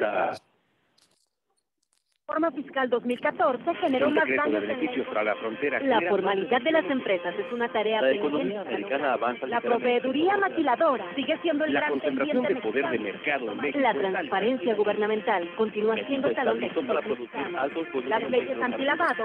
La Forma fiscal 2014 generó más daños para la formalidad de las empresas es una tarea La La proveeduría maquiladora sigue siendo el la gran concentración de poder de mercado en México. La transparencia gubernamental continúa siendo talón de Las leyes antilavado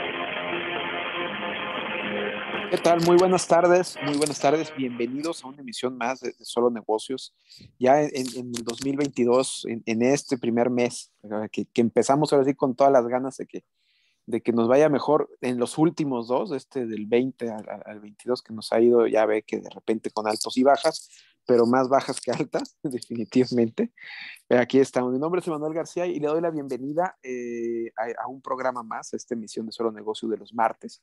¿Qué tal? Muy buenas tardes, muy buenas tardes. Bienvenidos a una emisión más de, Solo Negocios. Ya en, el 2022, en, este primer mes, eh, que, empezamos ahora sí con todas las ganas de que, de que nos vaya mejor en los últimos dos, este del 20 al, 22 que nos ha ido, ya ve que de repente con altos y bajas, pero más bajas que altas, definitivamente. Eh, aquí estamos. Mi nombre es Emanuel García y le doy la bienvenida eh, a, a, un programa más, esta emisión de Solo Negocios de los martes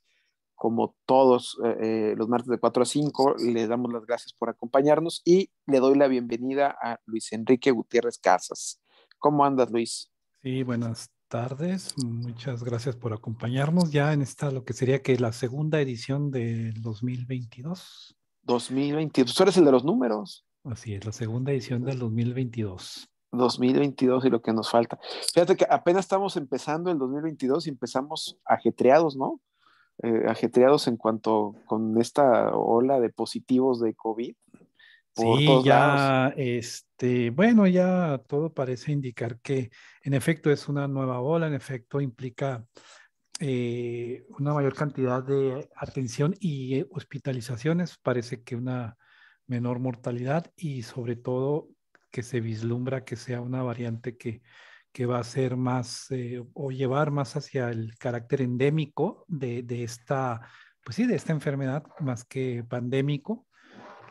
como todos eh, eh, los martes de 4 a 5, les damos las gracias por acompañarnos y le doy la bienvenida a Luis Enrique Gutiérrez Casas. ¿Cómo andas, Luis? Sí, buenas tardes. Muchas gracias por acompañarnos ya en esta, lo que sería que la segunda edición del 2022. 2022, tú eres el de los números. Así es, la segunda edición del 2022. 2022 y lo que nos falta. Fíjate que apenas estamos empezando el 2022 y empezamos ajetreados, ¿no? Eh, ajetreados en cuanto con esta ola de positivos de COVID. sí, ya, este, bueno, ya todo parece indicar que en efecto es una nueva ola, en efecto implica eh, una mayor cantidad de atención y eh, hospitalizaciones, parece que una menor mortalidad y sobre todo que se vislumbra que sea una variante que que va a ser más eh, o llevar más hacia el carácter endémico de, de, esta, pues sí, de esta enfermedad más que pandémico,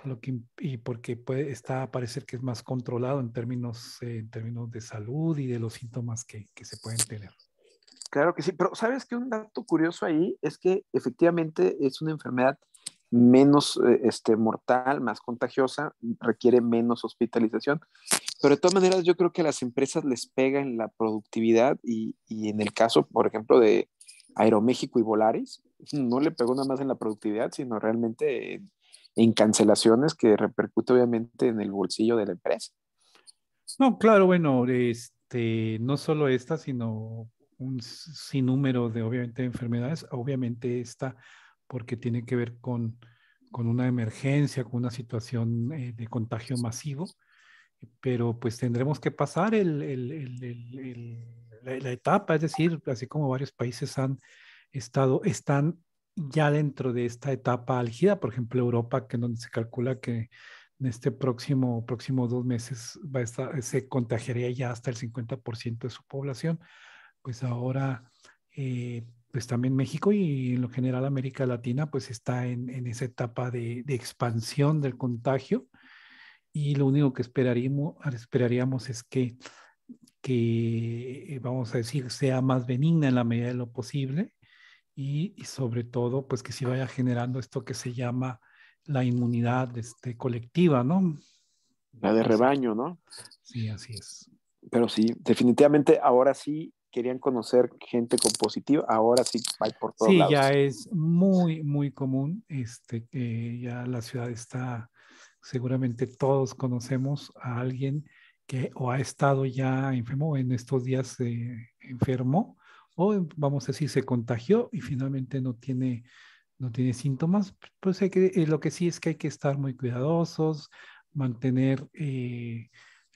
lo que, y porque puede, está a parecer que es más controlado en términos, eh, en términos de salud y de los síntomas que, que se pueden tener. Claro que sí, pero sabes que un dato curioso ahí es que efectivamente es una enfermedad menos eh, este, mortal, más contagiosa, requiere menos hospitalización. Pero de todas maneras, yo creo que a las empresas les pega en la productividad y, y en el caso, por ejemplo, de Aeroméxico y Volaris, no le pegó nada más en la productividad, sino realmente en, cancelaciones que repercute obviamente en el bolsillo de la empresa. No, claro, bueno, este, no solo esta, sino un sinnúmero de obviamente enfermedades, obviamente esta porque tiene que ver con, una emergencia, con una situación eh, de contagio masivo pero pues tendremos que pasar el, la, etapa, es decir, así como varios países han estado, están ya dentro de esta etapa álgida, por ejemplo Europa, que donde se calcula que en este próximo, próximo dos meses eh, se contagiaría ya hasta el 50% de su población, pues ahora... Eh, pues también México y en lo general América Latina, pues está en, en esa etapa de, expansión del contagio y lo único que esperaríamos, esperaríamos es que, que, eh, vamos a decir, sea más benigna en la medida de lo posible y, sobre todo, pues que se vaya generando esto que se llama la inmunidad este, colectiva, ¿no? La de rebaño, ¿no? Sí, así es. Pero sí, definitivamente ahora sí querían conocer gente con positivo, ahora sí hay por todos lados. Sí, ya es muy, muy común, este, ya la ciudad está seguramente todos conocemos a alguien que o ha estado ya enfermo, en estos días enfermo o vamos a decir se contagió y finalmente no tiene, no tiene síntomas, pues que, eh, lo que sí es que hay que estar muy cuidadosos, mantener eh,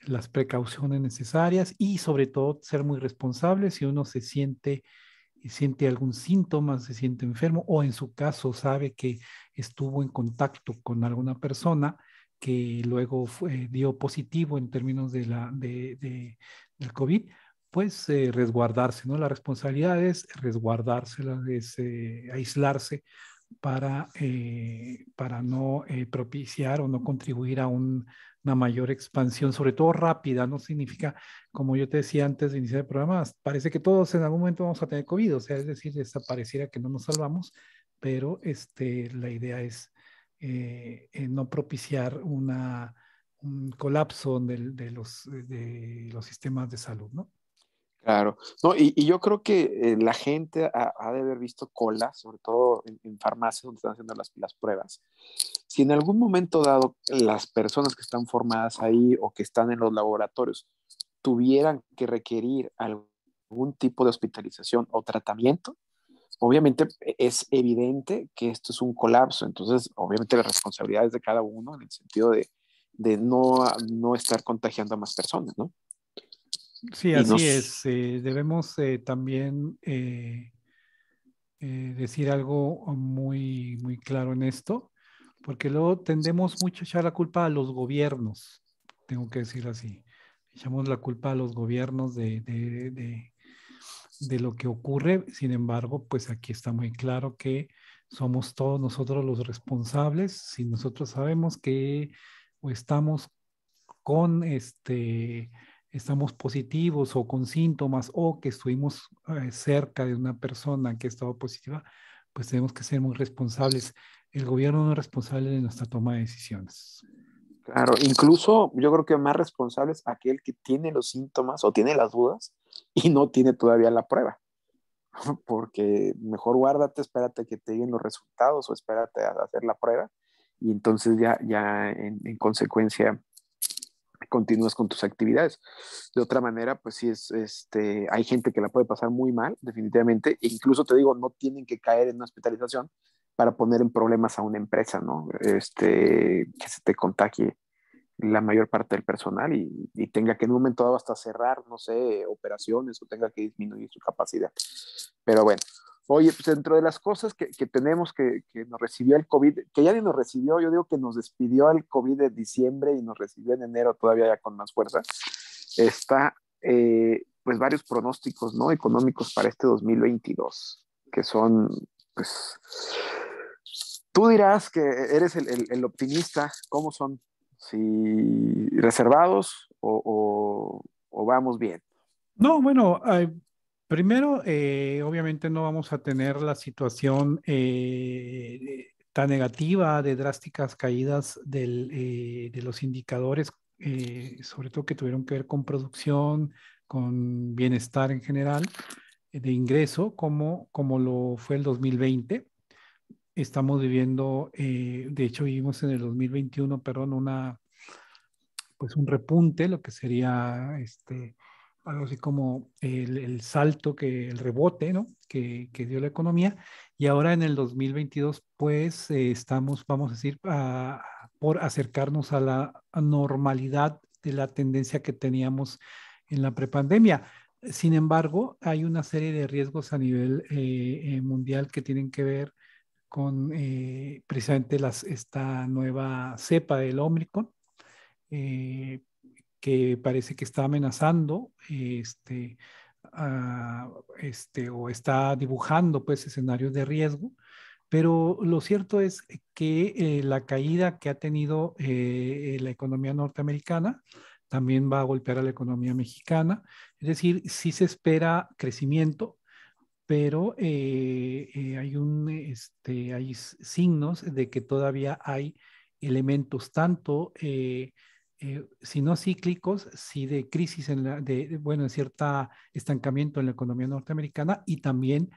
las precauciones necesarias y sobre todo ser muy responsable si uno se siente siente algún síntoma, se siente enfermo o en su caso sabe que estuvo en contacto con alguna persona, que luego fue, dio positivo en términos de la, de, del COVID, pues eh, resguardarse, ¿no? La responsabilidad es resguardarse, es eh, aislarse para, eh, para no propiciar o no contribuir a un, una mayor expansión, sobre todo rápida, no significa, como yo te decía antes de iniciar el programa, parece que todos en algún momento vamos a tener COVID, o sea, es decir, desapareciera que no nos salvamos, pero este, la idea es eh, eh, no propiciar una, un colapso de, los, de los sistemas de salud, ¿no? Claro, no, y, yo creo que eh, la gente ha, de haber visto colas, sobre todo en, farmacias donde están haciendo las, las, pruebas. Si en algún momento dado las personas que están formadas ahí o que están en los laboratorios tuvieran que requerir algún tipo de hospitalización o tratamiento, obviamente e-, es evidente que esto es un colapso, entonces obviamente la responsabilidad es de cada uno en el sentido de, no, no estar contagiando a más personas, ¿no? Sí, así es. Eh, debemos eh, también eh, decir algo muy, muy claro en esto, porque luego tendemos mucho a echar la culpa a los gobiernos, tengo que decir así. Echamos la culpa a los gobiernos de de lo que ocurre. Sin embargo, pues aquí está muy claro que somos todos nosotros los responsables. Si nosotros sabemos que o estamos con este, estamos positivos o con síntomas o que estuvimos eh, cerca de una persona que estaba positiva, pues tenemos que ser muy responsables. El gobierno no es responsable de nuestra toma de decisiones. Claro, incluso yo creo que más responsable es aquel que tiene los síntomas o tiene las dudas y no tiene todavía la prueba. Porque mejor guárdate, espérate que te lleguen los resultados o espérate a hacer la prueba y entonces ya, ya en, consecuencia continúas con tus actividades. De otra manera, pues sí es, este, hay gente que la puede pasar muy mal, definitivamente. E incluso te digo, no tienen que caer en una hospitalización para poner en problemas a una empresa, ¿no? Este, que se te contagie la mayor parte del personal y, tenga que en un momento dado hasta cerrar, no sé, operaciones o tenga que disminuir su capacidad. Pero bueno, oye, pues dentro de las cosas que, tenemos que, nos recibió el COVID, que ya ni nos recibió, yo digo que nos despidió el COVID de diciembre y nos recibió en enero todavía ya con más fuerza, está eh, pues varios pronósticos, ¿no? Económicos para este 2022, que son pues... Tú dirás que eres el optimista, ¿cómo son? si reservados o, o, vamos bien. No, bueno, primero, eh, obviamente no vamos a tener la situación eh, tan negativa de drásticas caídas eh, de los indicadores, sobre todo que tuvieron que ver con producción, con bienestar en general de ingreso, como, como lo fue el 2020 estamos viviendo, eh, de hecho vivimos en el 2021, perdón, una, pues un repunte, lo que sería este, algo así como el, salto, que, el rebote, ¿no? Que, que, dio la economía. Y ahora en el 2022, pues eh, estamos, vamos a decir, a, por acercarnos a la normalidad de la tendencia que teníamos en la prepandemia. Sin embargo, hay una serie de riesgos a nivel eh, mundial que tienen que ver con eh, precisamente esta nueva cepa del Omicron, eh, que parece que está amenazando este, este, o está dibujando pues, escenarios de riesgo. Pero lo cierto es que eh, la caída que ha tenido la economía norteamericana también va a golpear a la economía mexicana. Es decir, si se espera crecimiento, pero eh, eh, hay, un, este, hay signos de que todavía hay elementos tanto, eh, si no cíclicos, si de crisis, en la, de, bueno, cierto estancamiento en la economía norteamericana y también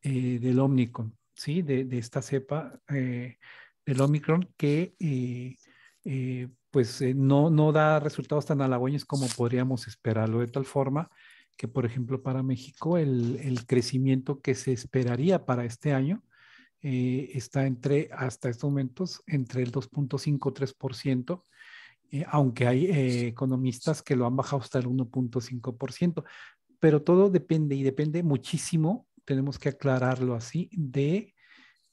del Omicron, ¿sí? De, esta cepa del Omicron que pues no, no da resultados tan halagüeños como podríamos esperarlo de tal forma que, por ejemplo, para México el, crecimiento que se esperaría para este año eh, está entre, hasta estos momentos, entre el 2.5-3%, eh, aunque hay eh, economistas que lo han bajado hasta el 1.5%, pero todo depende y depende muchísimo, tenemos que aclararlo así, de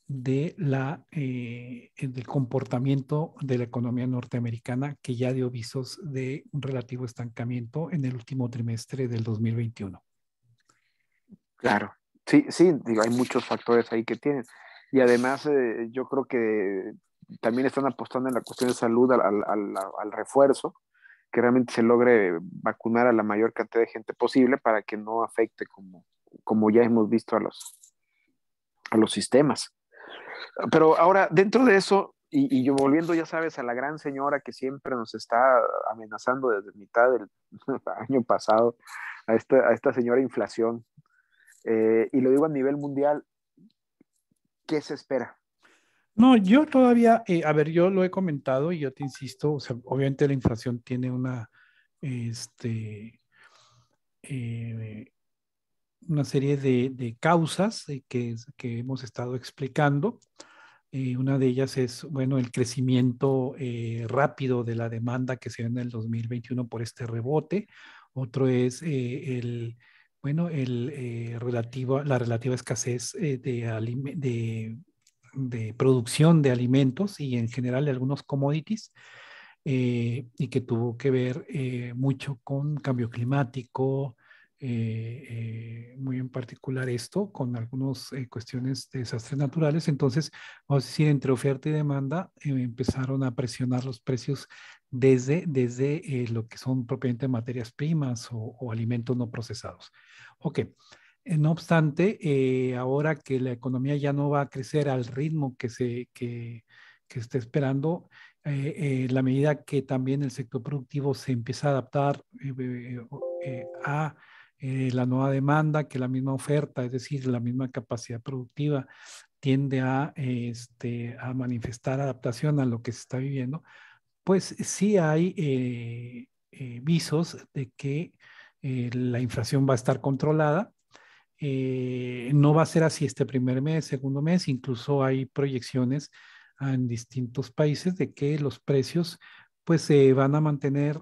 de la, eh, eh, del comportamiento de la economía norteamericana que ya dio visos de un relativo estancamiento en el último trimestre del 2021. Claro, sí, sí, digo, hay muchos factores ahí que tienen. Y además eh, yo creo que también están apostando en la cuestión de salud al, refuerzo, que realmente se logre vacunar a la mayor cantidad de gente posible para que no afecte como, como ya hemos visto a los, a los sistemas. Pero ahora, dentro de eso, y, yo volviendo, ya sabes, a la gran señora que siempre nos está amenazando desde mitad del año pasado, a esta, esta señora inflación, eh, y lo digo a nivel mundial, ¿qué se espera? No, yo todavía, eh, a ver, yo lo he comentado y yo te insisto, obviamente la inflación tiene una, este, eh, una serie de, causas eh, que, que, hemos estado explicando. Eh, una de ellas es, bueno, el crecimiento eh, rápido de la demanda que se ve en el 2021 por este rebote. Otro es el, bueno, el, relativo, la relativa escasez de, de, de, producción de alimentos y en general de algunos commodities. y que tuvo que ver mucho con cambio climático, eh, eh, muy en particular esto, con algunas eh, cuestiones de desastres naturales. Entonces, vamos a decir, entre oferta y demanda empezaron a presionar los precios desde, desde lo que son propiamente materias primas o, alimentos no procesados. Ok. No obstante, ahora que la economía ya no va a crecer al ritmo que se que, que está esperando, la medida que también el sector productivo se empieza a adaptar a eh, la nueva demanda que la misma oferta, es decir, la misma capacidad productiva tiende a, este, a manifestar adaptación a lo que se está viviendo, pues sí hay eh, eh, visos de que la inflación va a estar controlada. no va a ser así este primer mes, segundo mes, incluso hay proyecciones en distintos países de que los precios pues se van a mantener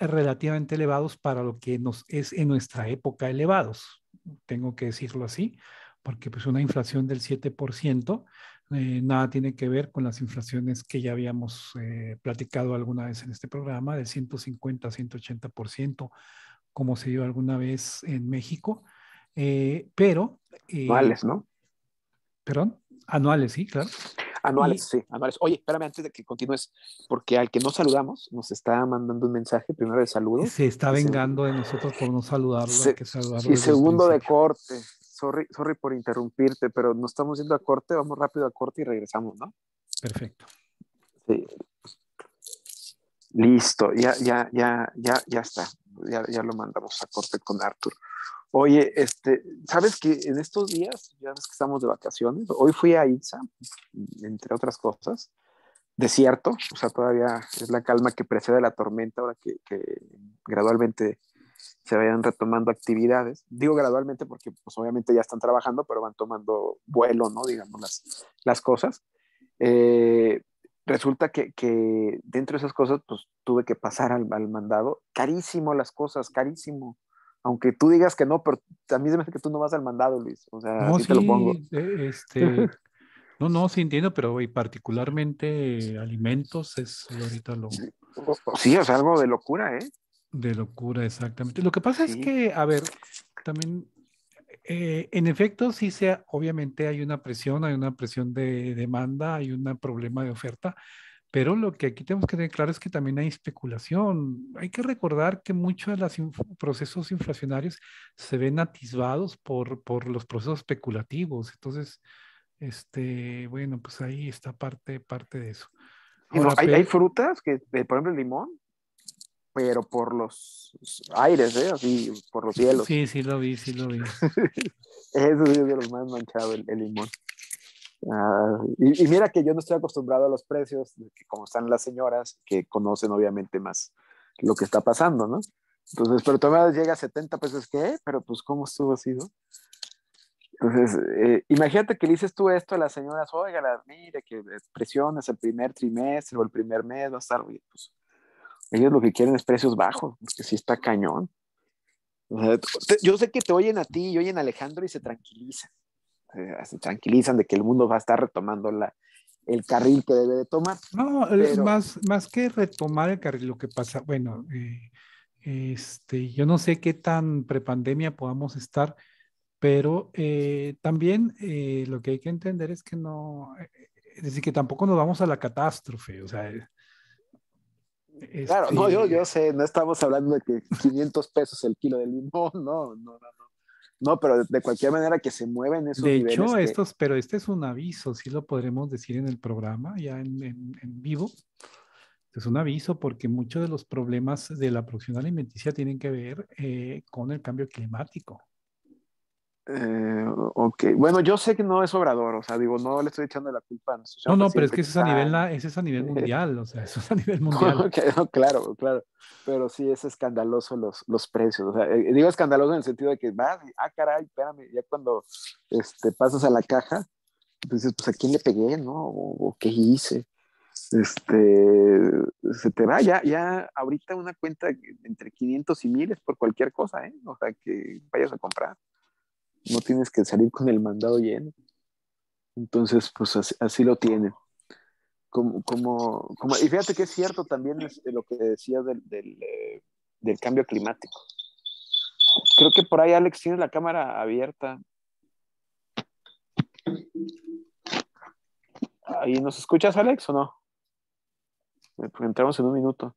relativamente elevados para lo que nos es en nuestra época elevados, tengo que decirlo así, porque pues una inflación del 7%, eh, nada tiene que ver con las inflaciones que ya habíamos eh, platicado alguna vez en este programa, del 150 a 180%, como se dio alguna vez en México, eh, pero... anuales, ¿no? Perdón, anuales, sí, claro. Anuales, sí, anuales. Oye, espérame antes de que continúes, porque al que no saludamos nos está mandando un mensaje, primero de saludo. Se está vengando de nosotros por no saludarlo. Que saludarlo y segundo de corte. Sorry, sorry por interrumpirte, pero nos estamos yendo a corte, vamos rápido a corte y regresamos, ¿no? Perfecto. Sí. Listo, ya, ya, ya, ya, ya está. Ya, ya lo mandamos a corte con Arthur. Oye, este, sabes que en estos días, ya ves que estamos de vacaciones, hoy fui a Iza, entre otras cosas, desierto, o sea, todavía es la calma que precede la tormenta, ahora que, gradualmente se vayan retomando actividades. Digo gradualmente porque pues obviamente ya están trabajando, pero van tomando vuelo, ¿no? Digamos las, las cosas. Eh, resulta que, dentro de esas cosas, pues tuve que pasar al, al mandado. Carísimo las cosas, carísimo aunque tú digas que no, pero a mí se me hace que tú no vas al mandado, Luis. O sea, no, lo pongo. Este, no, no, sí entiendo, pero y particularmente alimentos es ahorita lo. Sí, o algo de locura, ¿eh? De locura, exactamente. Lo que pasa es que, a ver, también, eh, en efecto, sí sea, obviamente hay una presión, hay una presión de demanda, hay un problema de oferta, pero lo que aquí tenemos que tener claro es que también hay especulación. Hay que recordar que muchos de los procesos inflacionarios se ven atisbados por, los procesos especulativos. Entonces, este, bueno, pues ahí está parte, parte de eso. ¿Hay, frutas que, eh, por ejemplo, el limón, pero por los aires, ¿eh? Así, por los cielos. Sí, sí lo vi, sí lo vi. eso es de más manchado, el limón. Ah, y, mira que yo no estoy acostumbrado a los precios, que como están las señoras, que conocen obviamente más lo que está pasando, ¿no? Entonces, pero todavía llega a 70 pesos, ¿qué? Pero pues, ¿cómo estuvo así, Entonces, eh, imagínate que le dices tú esto a las señoras, oiga, mire, que presiones el primer trimestre o el primer mes, va a estar Pues, ellos lo que quieren es precios bajos, que sí está cañón. yo sé que te oyen a ti y oyen a Alejandro y se tranquilizan. Eh, se tranquilizan de que el mundo va a estar retomando la, el carril que debe de tomar. No, es eh, más, más que retomar el carril, lo que pasa, bueno, eh, este, yo no sé qué tan prepandemia podamos estar, pero también lo que hay que entender es que no, es decir, que tampoco nos vamos a la catástrofe, o sea. Claro, no, este, yo, yo sé, no estamos hablando de que 500 pesos el kilo de limón, no, no. no. No, pero de cualquier manera que se mueven esos de De hecho, estos, pero este es un aviso, sí lo podremos decir en el programa, ya en, vivo. Es un aviso porque muchos de los problemas de la producción alimenticia tienen que ver eh, con el cambio climático. Eh, bueno, yo sé que no es Obrador, o sea, digo, no le estoy echando la culpa No, no, pero es que es, a nivel, es a nivel mundial, o sea, es a nivel mundial. claro, claro, pero sí es escandaloso los, los precios, o sea, eh, digo escandaloso en el sentido de que vas, ah, caray, espérame, ya cuando este, pasas a la caja, dices, pues a quién le pegué, ¿no? o, qué hice este, se te va ya, ya ahorita una cuenta entre 500 y 1000 por cualquier cosa, ¿eh? O sea, que vayas a comprar no tienes que salir con el mandado lleno. Entonces, pues así, lo tiene. Como, como, y fíjate que es cierto también este, lo que decía eh, del, cambio climático. Creo que por ahí Alex tienes la cámara abierta. ¿Ahí nos escuchas, Alex, o no? Eh, pues, entramos en un minuto.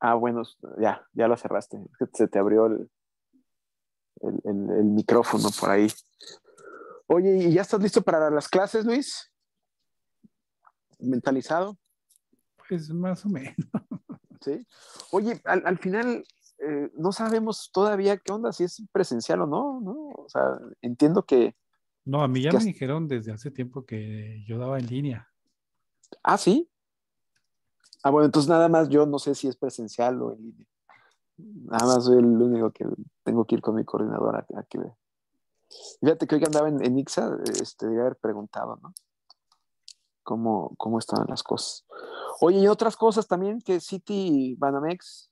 Ah, bueno, ya, ya lo cerraste. Se te abrió el, el, micrófono por ahí. Oye, ¿y ya estás listo para las clases, Luis? ¿Mentalizado? Pues más o menos. Sí. Oye, al, final eh, no sabemos todavía qué onda, si es presencial o no, ¿no? O sea, entiendo que... No, a mí ya me dijeron desde hace tiempo que yo daba en línea. Ah, sí. Ah, bueno, entonces nada más yo no sé si es presencial o en línea. Nada más soy el único que tengo que ir con mi coordinadora aquí. Fíjate, que que andaba en, Ixa, este, de haber preguntado, ¿no? Cómo, cómo estaban las cosas. Oye, y otras cosas también que City Banamex.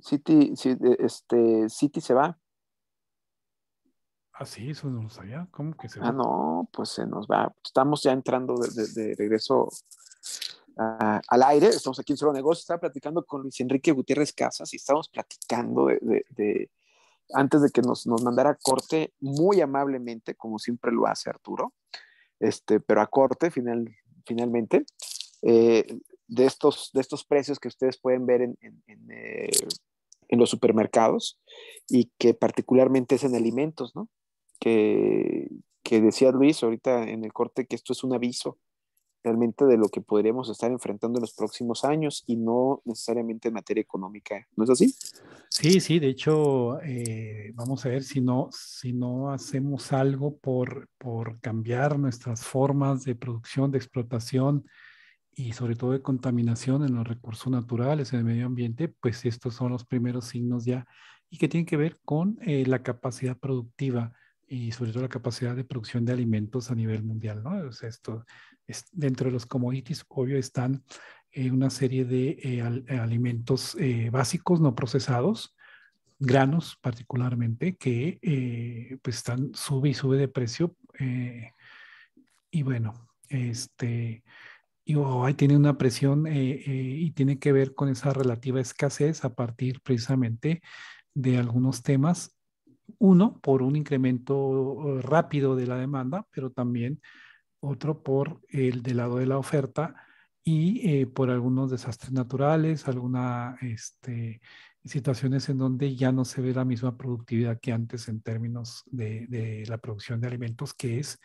City, este, City se va. Ah, sí, eso no lo sabía. ¿Cómo que se ah, va? Ah, no, pues se nos va. Estamos ya entrando de, de regreso al aire. Estamos aquí en Solo Negocios. Estaba platicando con Luis Enrique Gutiérrez Casas y estábamos platicando de, antes de que nos, mandara a corte, muy amablemente, como siempre lo hace Arturo, este, pero a corte final, finalmente, eh, de, estos, de estos precios que ustedes pueden ver eh, en, los supermercados y que particularmente es en alimentos, ¿no? Que, que decía Luis ahorita en el corte que esto es un aviso realmente de lo que podríamos estar enfrentando en los próximos años y no necesariamente en materia económica, ¿no es así? Sí, sí, de hecho, eh, vamos a ver si no, si no hacemos algo por, por cambiar nuestras formas de producción, de explotación y sobre todo de contaminación en los recursos naturales, en el medio ambiente, pues estos son los primeros signos ya y que tienen que ver con eh, la capacidad productiva y sobre todo la capacidad de producción de alimentos a nivel mundial, ¿no? O sea, esto, dentro de los commodities, obvio, están eh, una serie de eh, eh, alimentos básicos no procesados, granos particularmente, que pues están, sube y sube de precio. y bueno, este, y oh, ahí tiene una presión y tiene que ver con esa relativa escasez a partir precisamente de algunos temas. Uno, por un incremento rápido de la demanda, pero también otro por el del lado de la oferta y eh, por algunos desastres naturales, algunas este, situaciones en donde ya no se ve la misma productividad que antes en términos de, la producción de alimentos, que es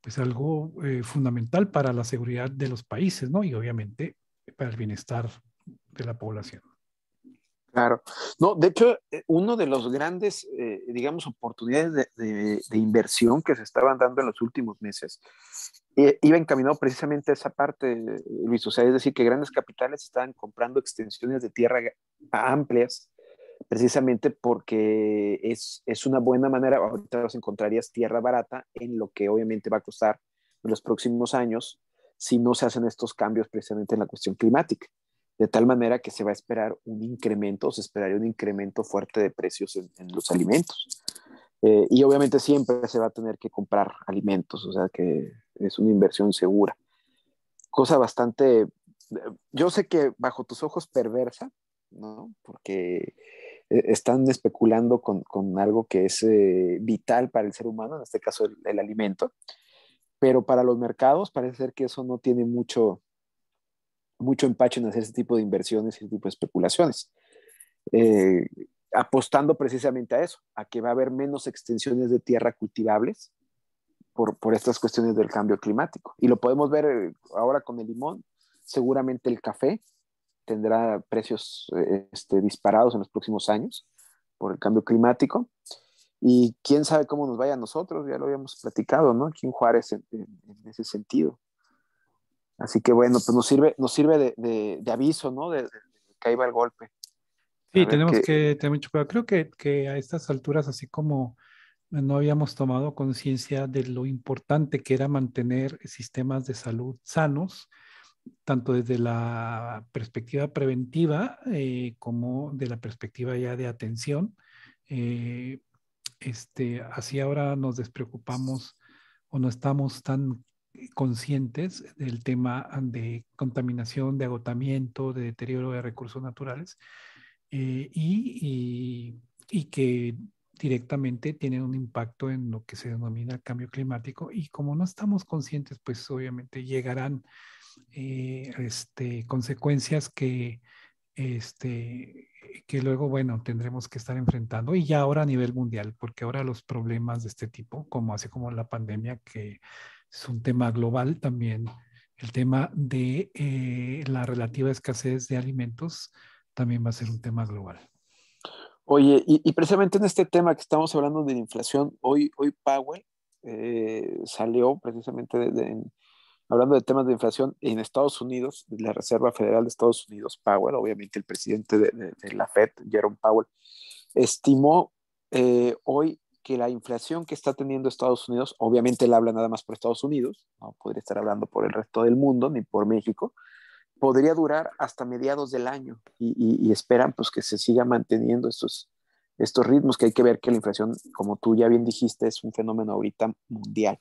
pues algo eh, fundamental para la seguridad de los países, ¿no? Y obviamente para el bienestar de la población. Claro. No, de hecho, eh, uno de los grandes, digamos, oportunidades de, de, inversión que se estaban dando en los últimos meses eh, iba encaminado precisamente a esa parte, Luis. O sea, es decir, que grandes capitales estaban comprando extensiones de tierra amplias precisamente porque es, una buena manera, ahorita los encontrarías tierra barata en lo que obviamente va a costar en los próximos años si no se hacen estos cambios precisamente en la cuestión climática. De tal manera que se va a esperar un incremento, se esperaría un incremento fuerte de precios en los alimentos. Eh, y obviamente siempre se va a tener que comprar alimentos, o sea que es una inversión segura. Cosa bastante, yo sé que bajo tus ojos perversa, ¿no? Porque eh, están especulando con, algo que es eh, vital para el ser humano, en este caso el, alimento, pero para los mercados parece ser que eso no tiene mucho, mucho empacho en hacer ese tipo de inversiones y tipo especulaciones. Eh, apostando precisamente a eso, a que va a haber menos extensiones de tierra cultivables por, por estas cuestiones del cambio climático. Y lo podemos ver eh, ahora con el limón, seguramente el café tendrá precios eh, este, disparados en los próximos años por el cambio climático. Y quién sabe cómo nos vaya a nosotros, ya lo habíamos platicado, ¿no? Aquí en Juárez, en, ese sentido. Así que bueno, pues nos sirve, nos sirve de, aviso, ¿no? De, de, que ahí va el golpe. Sí, tenemos que... tener mucho cuidado. Creo que, que a estas alturas, así como no habíamos tomado conciencia de lo importante que era mantener sistemas de salud sanos, tanto desde la perspectiva preventiva eh, como de la perspectiva ya de atención. Eh, este, así ahora nos despreocupamos o no estamos tan conscientes del tema de contaminación, de agotamiento, de deterioro de recursos naturales, eh, y, que directamente tienen un impacto en lo que se denomina cambio climático y como no estamos conscientes, pues obviamente llegarán eh, este, consecuencias que, este, que luego, bueno, tendremos que estar enfrentando y ya ahora a nivel mundial, porque ahora los problemas de este tipo, como hace como la pandemia, que es un tema global también, el tema de eh, la relativa escasez de alimentos, también va a ser un tema global. Oye, y, precisamente en este tema que estamos hablando de la inflación, hoy, hoy Powell eh, salió precisamente de, hablando de temas de inflación en Estados Unidos, la Reserva Federal de Estados Unidos, Powell, obviamente el presidente de, la Fed, Jerome Powell, estimó eh, hoy que la inflación que está teniendo Estados Unidos, obviamente él habla nada más por Estados Unidos, no podría estar hablando por el resto del mundo ni por México, podría durar hasta mediados del año y, esperan pues que se siga manteniendo estos, estos ritmos, que hay que ver que la inflación, como tú ya bien dijiste, es un fenómeno ahorita mundial,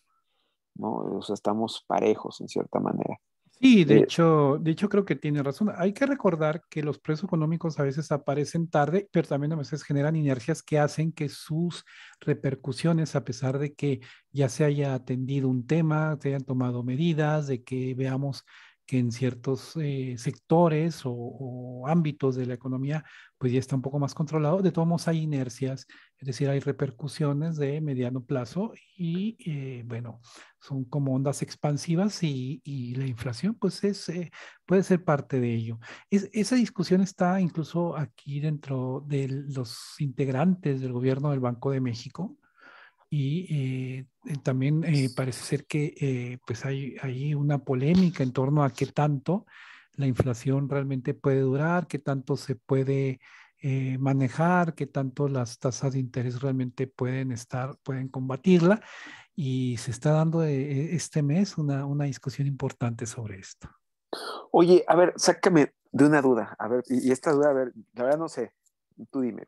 ¿no? O sea, estamos parejos en cierta manera. Sí, de, eh, hecho, de hecho creo que tiene razón. Hay que recordar que los precios económicos a veces aparecen tarde, pero también a veces generan inercias que hacen que sus repercusiones, a pesar de que ya se haya atendido un tema, se hayan tomado medidas, de que veamos que en ciertos eh, sectores o, ámbitos de la economía pues ya está un poco más controlado. De todos modos hay inercias, es decir, hay repercusiones de mediano plazo y eh, bueno, son como ondas expansivas y, la inflación pues es, eh, puede ser parte de ello. esa discusión está incluso aquí dentro de los integrantes del gobierno del Banco de México y eh, eh, también eh, parece ser que pues hay, una polémica en torno a qué tanto la inflación realmente puede durar, qué tanto se puede manejar, qué tanto las tasas de interés realmente pueden estar, pueden combatirla. Y se está dando este mes una, discusión importante sobre esto. Oye, a ver, sácame de una duda, a ver, y esta duda, a ver, la verdad no sé, tú dime.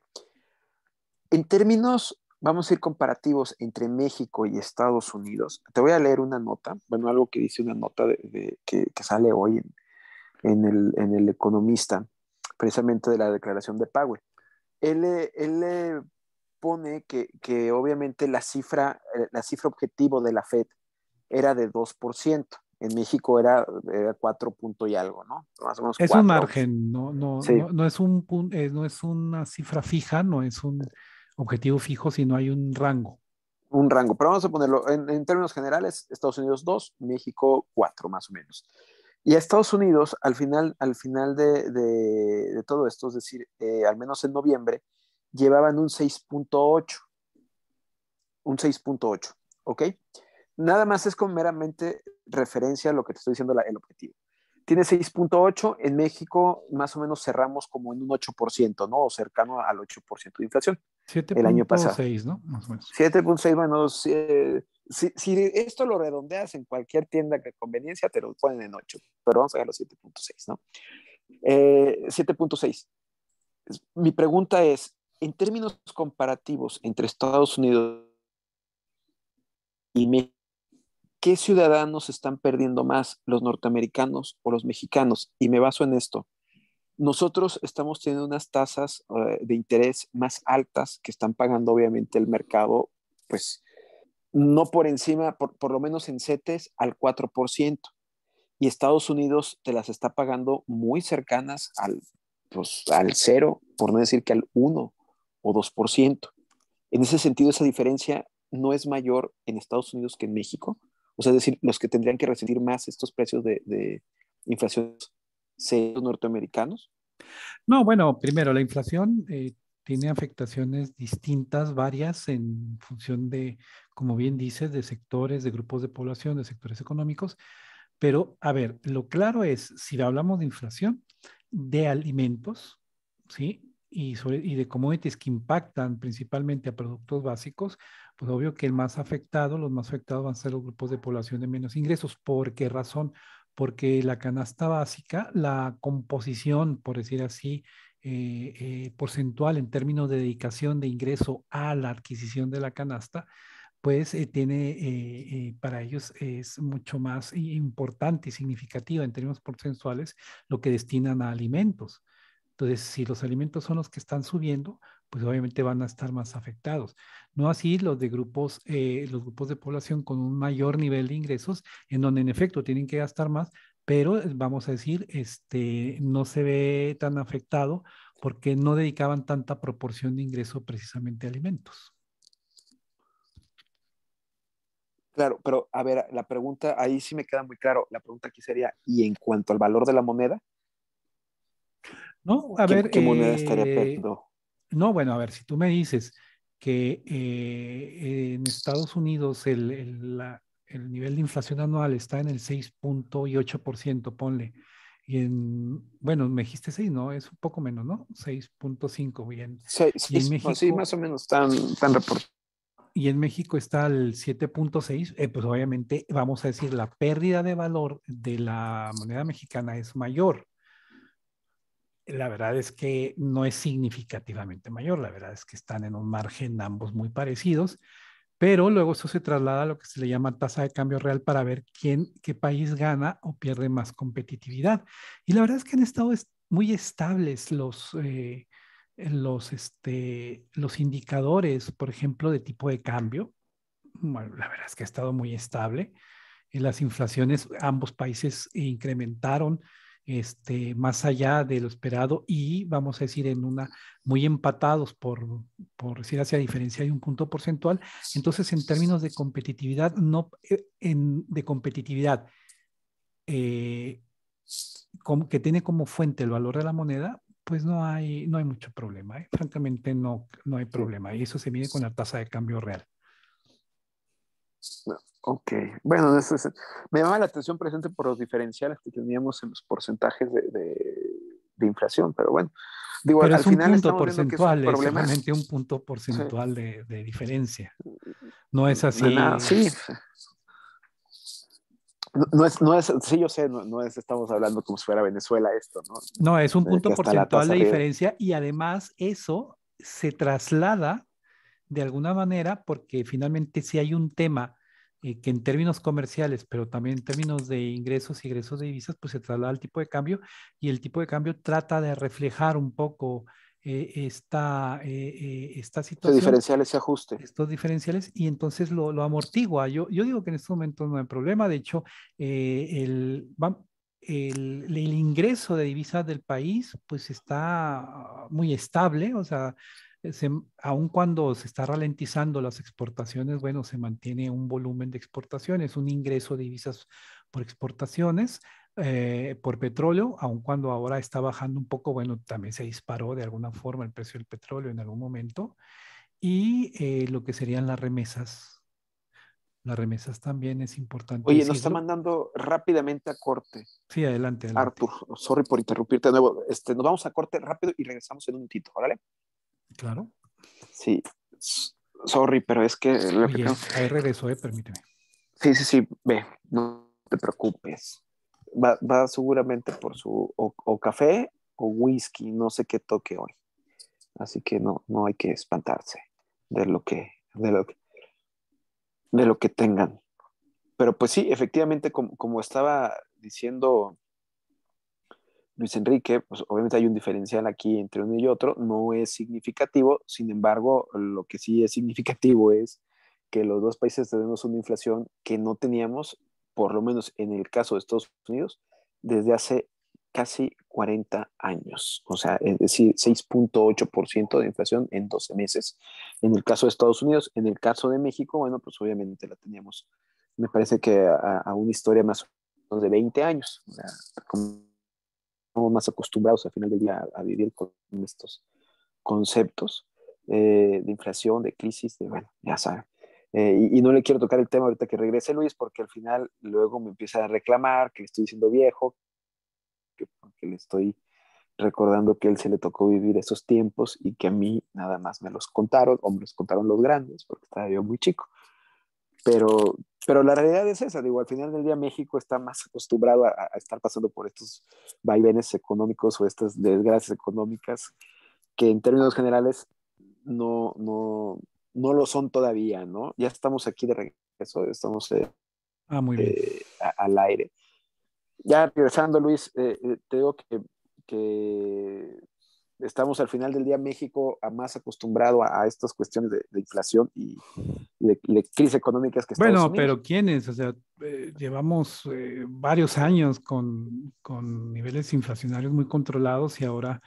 En términos vamos a ir comparativos entre México y Estados Unidos. Te voy a leer una nota, bueno, algo que dice una nota de, que, sale hoy en, el, en, el, Economista, precisamente de la declaración de Powell. Él, él pone que, obviamente la cifra, eh, la cifra objetivo de la Fed era de 2%. En México era, 4 y algo, ¿no? es un margen, no, es un, eh, no es una cifra fija, no es un objetivo fijo si no hay un rango? Un rango, pero vamos a ponerlo en, términos generales, Estados Unidos 2, México 4 más o menos. Y a Estados Unidos, al final, al final de, todo esto, es decir, eh, al menos en noviembre, llevaban un 6.8. Un 6.8, ¿ok? Nada más es con meramente referencia a lo que te estoy diciendo el objetivo. Tiene 6.8, en México más o menos cerramos como en un 8%, ¿no? O cercano al 8% de inflación. el año pasado. 7.6, ¿no? Más o menos. 7.6, bueno, eh, si, esto lo redondeas en cualquier tienda de conveniencia, te lo ponen en 8, pero vamos a ver los 7.6, ¿no? 7.6. Eh, mi pregunta es, en términos comparativos entre Estados Unidos y México, ¿qué ciudadanos están perdiendo más, los norteamericanos o los mexicanos? Y me baso en esto. Nosotros estamos teniendo unas tasas eh, de interés más altas que están pagando obviamente el mercado, pues no por encima, por, lo menos en CETES, al 4%. Y Estados Unidos te las está pagando muy cercanas al, pues, al 0, por no decir que al 1 o 2%. En ese sentido, esa diferencia no es mayor en Estados Unidos que en México, o sea, es decir, los que tendrían que recibir más estos precios de, inflación serían los norteamericanos. No, bueno, primero, la inflación eh, tiene afectaciones distintas, varias, en función de, como bien dices, de sectores, de grupos de población, de sectores económicos. Pero, a ver, lo claro es, si hablamos de inflación, de alimentos, ¿sí? Y, sobre, de commodities que impactan principalmente a productos básicos, pues obvio que el más afectado, los más afectados van a ser los grupos de población de menos ingresos. ¿Por qué razón? Porque la canasta básica, la composición, por decir así, eh, eh, porcentual en términos de dedicación de ingreso a la adquisición de la canasta, pues eh, tiene, para ellos es mucho más importante y significativa en términos porcentuales lo que destinan a alimentos. Entonces, si los alimentos son los que están subiendo, pues obviamente van a estar más afectados. No así los de grupos, eh, los grupos de población con un mayor nivel de ingresos, en donde en efecto tienen que gastar más, pero eh, vamos a decir, este, no se ve tan afectado porque no dedicaban tanta proporción de ingreso precisamente a alimentos. Claro, pero a ver, la pregunta, ahí sí me queda muy claro, la pregunta aquí sería, ¿y en cuanto al valor de la moneda? No, a ver. ¿Qué moneda estaría eh, perdiendo? No, bueno, a ver, si tú me dices que eh, en Estados Unidos el, nivel de inflación anual está en el 6.8%, ponle. Y en, bueno, me dijiste 6, ¿no? Es un poco menos, ¿no? 6.5, bien. Pues sí, sí, más o menos están, tan reportados y en México está el 7.6, eh, pues obviamente vamos a decir la pérdida de valor de la moneda mexicana es mayor la verdad es que no es significativamente mayor, la verdad es que están en un margen ambos muy parecidos, pero luego eso se traslada a lo que se le llama tasa de cambio real para ver quién, qué país gana o pierde más competitividad. Y la verdad es que han estado muy estables los, eh, los, este, los indicadores, por ejemplo, de tipo de cambio. Bueno, la verdad es que ha estado muy estable. en Las inflaciones, ambos países incrementaron este, más allá de lo esperado y vamos a decir en una muy empatados por, por decir hacia diferencia de un punto porcentual. Entonces, en términos de competitividad, no eh, en, de competitividad eh, que tiene como fuente el valor de la moneda, pues no hay, no hay mucho problema. ¿eh? Francamente, no, no hay problema. Y eso se mide con la tasa de cambio real. Ok, bueno, me llamaba la atención presente por los diferenciales que teníamos en los porcentajes de, inflación, pero bueno, digo, pero al, es un final punto porcentual, es, un un punto porcentual de, diferencia. Mm, no es mm, así. sí. No, es, no es, sí, yo sé, no, no, es, estamos hablando como si fuera Venezuela esto, ¿no? No, es un punto porcentual de diferencia y además eso se traslada de alguna manera porque finalmente si hay un tema eh, que en términos comerciales, pero también en términos de ingresos y ingresos de divisas, pues se traslada al tipo de cambio y el tipo de cambio trata de reflejar un poco eh, esta, eh, esta situación. Estos diferenciales se ajuste. Estos diferenciales y entonces lo, amortigua. Yo, yo digo que en este momento no hay problema, de hecho, el... el, el ingreso de divisas del país pues está muy estable, o sea, aún aun cuando se está ralentizando las exportaciones, bueno, se mantiene un volumen de exportaciones, un ingreso de divisas por exportaciones, eh, por petróleo, aun cuando ahora está bajando un poco, bueno, también se disparó de alguna forma el precio del petróleo en algún momento, y eh, lo que serían las remesas. Las remesas también es importante. Oye, nos está mandando rápidamente a corte. Sí, adelante, Arthur, sorry por interrumpirte de nuevo. Este, nos vamos a corte rápido y regresamos en un minuto, ¿vale? Claro. Sí. Sorry, pero es que... Lo Ahí regreso, eh, permíteme. Sí, sí, sí, ve, no te preocupes. Va, seguramente por su o, café o whisky, no sé qué toque hoy. Así que no, no hay que espantarse de lo que, de lo de lo que tengan. Pero pues sí, efectivamente, como estaba diciendo Luis Enrique, pues obviamente hay un diferencial aquí entre uno y otro, no es significativo, sin embargo, lo que sí es significativo es que los dos países tenemos una inflación que no teníamos, por lo menos en el caso de Estados Unidos, desde hace casi 40 años, o sea, es decir, 6.8% de inflación en 12 meses. En el caso de Estados Unidos, en el caso de México, bueno, pues obviamente la teníamos, me parece que a, una historia más o menos de 20 años, estamos más acostumbrados al final del día a, vivir con estos conceptos eh, de inflación, de crisis, de, bueno, ya saben. Eh, y, no le quiero tocar el tema ahorita que regrese Luis, porque al final luego me empieza a reclamar que le estoy diciendo viejo, que, le estoy recordando que él se le tocó vivir esos tiempos y que a mí nada más me los contaron, o me los contaron los grandes, porque estaba yo muy chico. Pero, pero la realidad es esa, digo, al final del día México está más acostumbrado a, estar pasando por estos vaivenes económicos o estas desgracias económicas que en términos generales no, no, lo son todavía, ¿no? Ya estamos aquí de regreso, estamos eh, ah, eh, al aire. Ya regresando, Luis, eh, te digo que estamos al final del día México a más acostumbrado a, estas cuestiones de, inflación y, de, crisis económicas que Bueno, pero ¿quiénes? O sea, eh, llevamos eh, varios años con, niveles inflacionarios muy controlados y ahora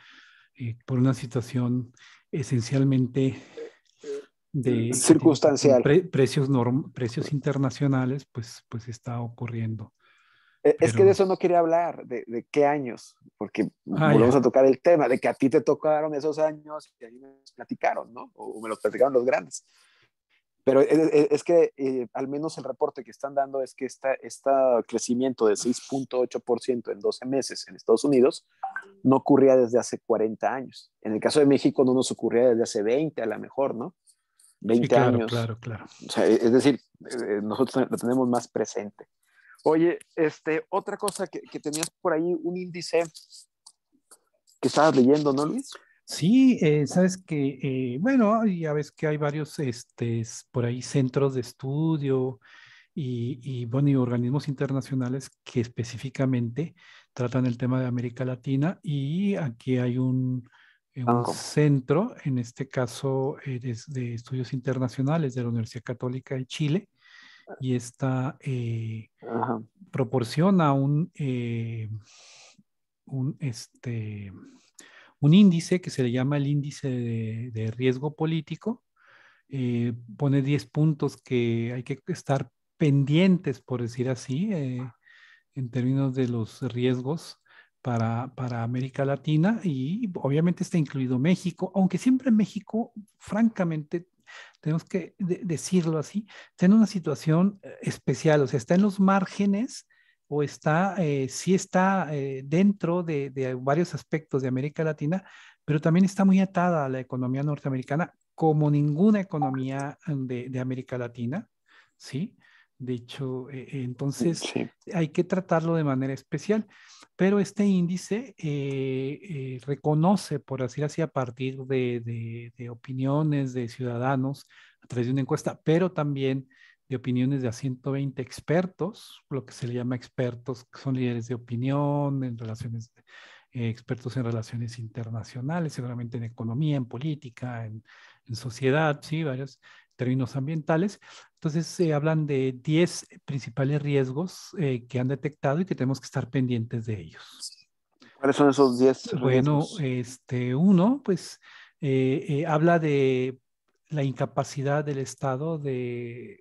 eh, por una situación esencialmente de circunstancial. precios, precios internacionales, pues, pues está ocurriendo eh, es que de eso no quería hablar, de, qué años, porque ah, volvemos a tocar el tema, de que a ti te tocaron esos años y ahí me platicaron, ¿no? O, me los platicaron los grandes. Pero eh, eh, es, que al menos el reporte que están dando es que este esta crecimiento de 6.8% en 12 meses en Estados Unidos no ocurría desde hace 40 años. En el caso de México no nos ocurría desde hace 20 a lo mejor, ¿no? 20 claro, años. Claro, claro. E, es decir, nosotros lo tenemos más presente. Oye, este, otra cosa que, tenías por ahí, un índice que estabas leyendo, ¿no, Luis? Sí, eh, sabes que, eh, bueno, ya ves que hay varios, este, por ahí centros de estudio y, bueno, y organismos internacionales que específicamente tratan el tema de América Latina y aquí hay un, eh, centro, en este caso de estudios internacionales de la Universidad Católica de Chile, y esta eh, proporciona un, eh, un, este, un índice que se le llama el índice de, riesgo político. Eh, pone 10 puntos que hay que estar pendientes, por decir así, en términos de los riesgos para, para, América Latina y obviamente está incluido México, aunque siempre México, francamente, tenemos que decirlo así, está en una situación eh, especial, o sea, está en los márgenes o está, eh, sí está eh, dentro de, varios aspectos de América Latina, pero también está muy atada a la economía norteamericana como ninguna economía de, de América Latina, ¿sí? De hecho, eh, eh, mm, entonces hay que tratarlo de manera especial, pero este índice eh, reconoce, por así decirlo, a partir de, opiniones de ciudadanos a través de una encuesta, pero también de opiniones de a 120 expertos, lo que se le llama expertos, que son líderes de opinión, en relaciones, expertos en relaciones internacionales, seguramente en economía, en política, en, en sociedad, sí, varios términos ambientales. Entonces se hablan de 10 principales riesgos eh, que han detectado y que tenemos que estar pendientes de ellos. ¿Cuáles son esos 10 Bueno, este, uno, pues eh, eh, habla de la incapacidad del Estado de,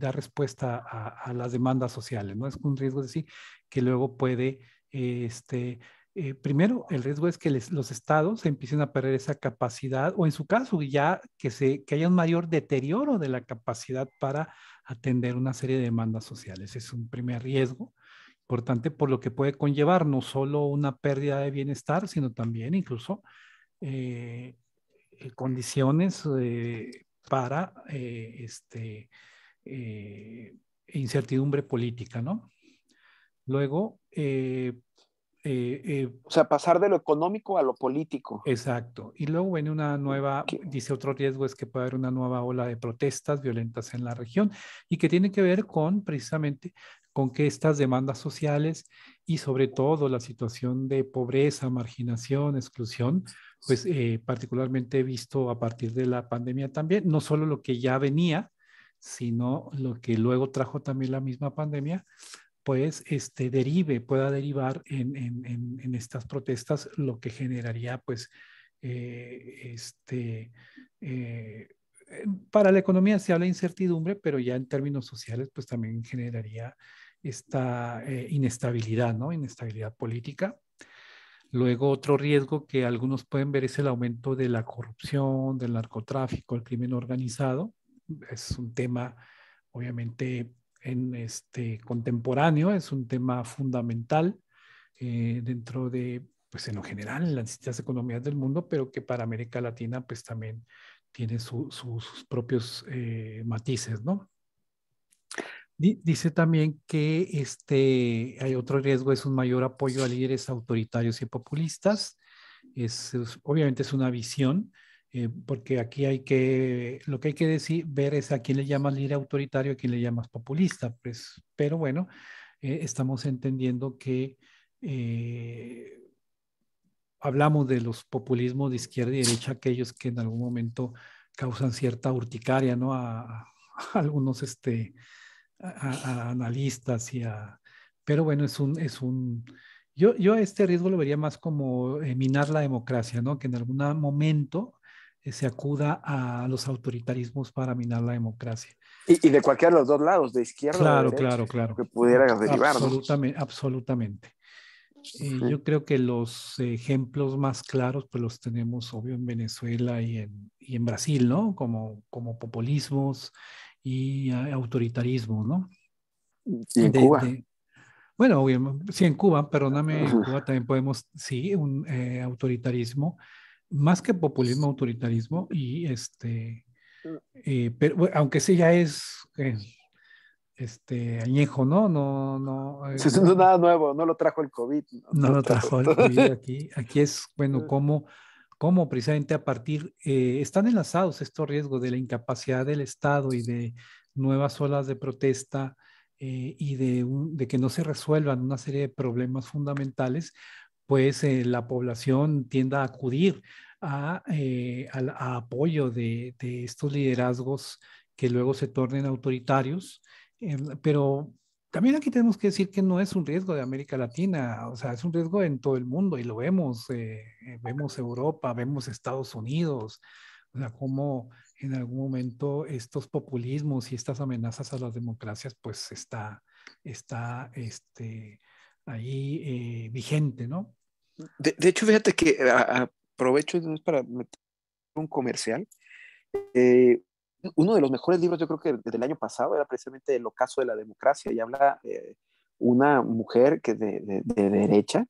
dar respuesta a, las demandas sociales, ¿no? Es un riesgo, es decir, que luego puede este, eh, primero, el riesgo es que los estados empiecen a perder esa capacidad o en su caso ya que, se, que haya un mayor deterioro de la capacidad para atender una serie de demandas sociales. Es un primer riesgo importante por lo que puede conllevar no solo una pérdida de bienestar, sino también incluso eh, eh, condiciones para este, incertidumbre política, ¿no? Luego, eh, eh, o sea, pasar de lo económico a lo político. Exacto. Y luego viene una mm, nueva, dice otro riesgo es que puede haber una nueva ola de protestas violentas en la región y que tiene que ver con precisamente con que estas demandas sociales y sobre todo la situación de pobreza, marginación, exclusión, pues eh, particularmente visto a partir de la pandemia también, no solo lo que ya venía, sino lo que luego trajo también la misma pandemia, pues este, derive, pueda derivar en, estas protestas, lo que generaría pues eh, este, eh, para la economía se habla de incertidumbre, pero ya en términos sociales pues también generaría esta eh, inestabilidad, ¿no? Inestabilidad política. Luego otro riesgo que algunos pueden ver es el aumento de la corrupción, del narcotráfico, el crimen organizado. Es un tema obviamente en este contemporáneo, es un tema fundamental eh, dentro de, pues en lo general, en las distintas economías del mundo, pero que para América Latina, pues también tiene sus propios eh, matices, ¿no? Dice también que este, hay otro riesgo, es un mayor apoyo a líderes autoritarios y populistas. es, obviamente es una visión, eh, porque aquí hay que, lo que hay que decir, ver es a quién le llamas líder autoritario, a quién le llamas populista, pues, pero bueno, eh, estamos entendiendo que eh, hablamos de los populismos de izquierda y derecha, aquellos que en algún momento causan cierta urticaria, ¿no? A, algunos, este, a, analistas y a, pero bueno, es un, es un, yo, yo este riesgo lo vería más como minar la democracia, ¿no? Que en algún momento eh, se acuda a los autoritarismos para minar la democracia. Y, y de cualquiera de los dos lados, de izquierda claro, o de claro, claro. que pudiera derivar. Absolutamente, absolutamente. Eh, yo creo que los ejemplos más claros pues los tenemos obvio en Venezuela y en, y en Brasil, ¿no? Como, como populismos y eh, autoritarismos, ¿no? Y en Cuba. bueno, sí, en Cuba, perdóname, en Cuba también podemos, sí, un autoritarismo más que populismo, autoritarismo y este, mm. eh, pero, aunque sí ya es eh, este añejo, ¿no? No, no. es eh, nada nuevo, no lo trajo el COVID. No, lo trajo, el COVID aquí. Aquí es, bueno, mm. cómo, cómo precisamente a partir, están enlazados estos riesgos de la incapacidad del Estado y de nuevas olas de protesta y de, de que no se resuelvan una serie de problemas fundamentales pues eh, la población tienda a acudir a, eh, al, apoyo de, estos liderazgos que luego se tornen autoritarios. Em, pero también aquí tenemos que decir que no es un riesgo de América Latina, o sea, es un riesgo en todo el mundo y lo vemos, eh, vemos Europa, vemos Estados Unidos, o sea, cómo en algún momento estos populismos y estas amenazas a las democracias, pues está, está este, ahí vigente, ¿no? De, hecho, fíjate que eh, aprovecho para meter un comercial. Eh, uno de los mejores libros, yo creo que del año pasado, era precisamente El ocaso de la democracia, y habla eh, una mujer que de, derecha,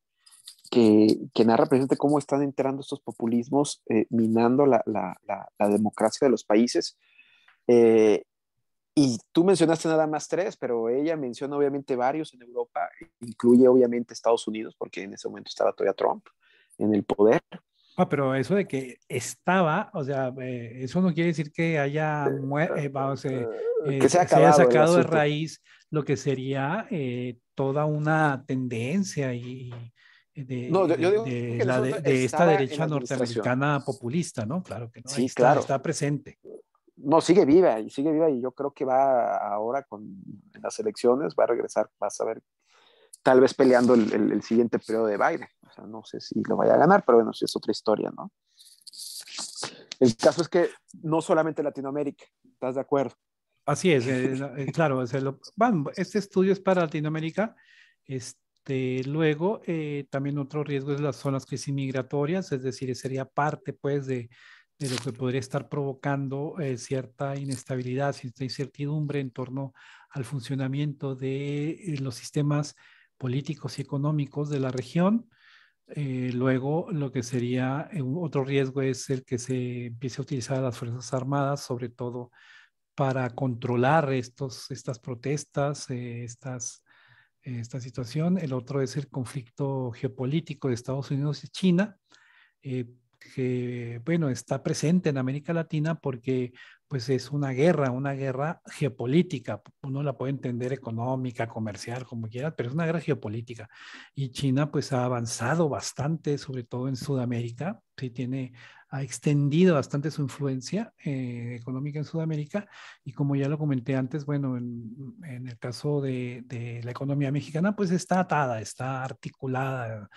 que, narra precisamente cómo están entrando estos populismos minando la, democracia de los países. Y tú mencionaste nada más tres, pero ella menciona obviamente varios en Europa, incluye obviamente Estados Unidos, porque en ese momento estaba todavía Trump en el poder. Ah, pero eso de que estaba, o sea, eh, eso no quiere decir que haya, eh, eh, que se, haya sacado de raíz lo que sería toda una tendencia y, de, esta derecha norteamericana populista, ¿no? Claro que no. Sí, claro. Está presente no, sigue viva y sigue viva y yo creo que va ahora con las elecciones, va a regresar, vas a ver, tal vez peleando el, siguiente periodo de baile. O sea, no sé si lo vaya a ganar, pero bueno, si es otra historia, ¿no? El caso es que no solamente Latinoamérica, ¿estás de acuerdo? Así es, claro, este estudio es para Latinoamérica. Este, luego, eh, también otro riesgo es las zonas crisis migratorias, es decir, sería parte pues de de lo que podría estar provocando eh, cierta inestabilidad, cierta incertidumbre en torno al funcionamiento de eh, los sistemas políticos y económicos de la región. Eh, luego, lo que sería otro riesgo es el que se empiece a utilizar las Fuerzas Armadas, sobre todo para controlar estos, estas protestas, estas, esta situación. El otro es el conflicto geopolítico de Estados Unidos y China que, bueno, está presente en América Latina porque pues es una guerra, una guerra geopolítica. Uno la puede entender económica, comercial, como quiera, pero es una guerra geopolítica. Y China pues ha avanzado bastante, sobre todo en Sudamérica, sí tiene, ha extendido bastante su influencia eh, económica en Sudamérica. Y como ya lo comenté antes, bueno, en, el caso de, de la economía mexicana pues está atada, está articulada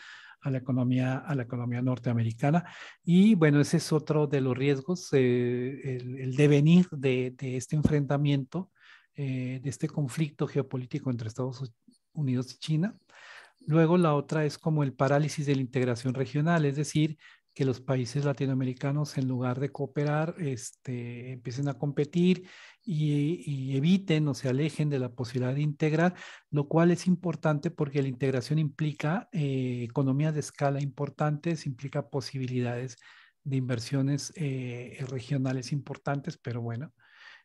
a la economía, a la economía norteamericana. Y bueno, ese es otro de los riesgos, eh, el, devenir de, este enfrentamiento, eh, de este conflicto geopolítico entre Estados Unidos y China. Luego la otra es como el parálisis de la integración regional, es decir, que los países latinoamericanos en lugar de cooperar, este, empiecen a competir y, eviten o se alejen de la posibilidad de integrar, lo cual es importante porque la integración implica eh, economías de escala importantes, implica posibilidades de inversiones eh, regionales importantes, pero bueno.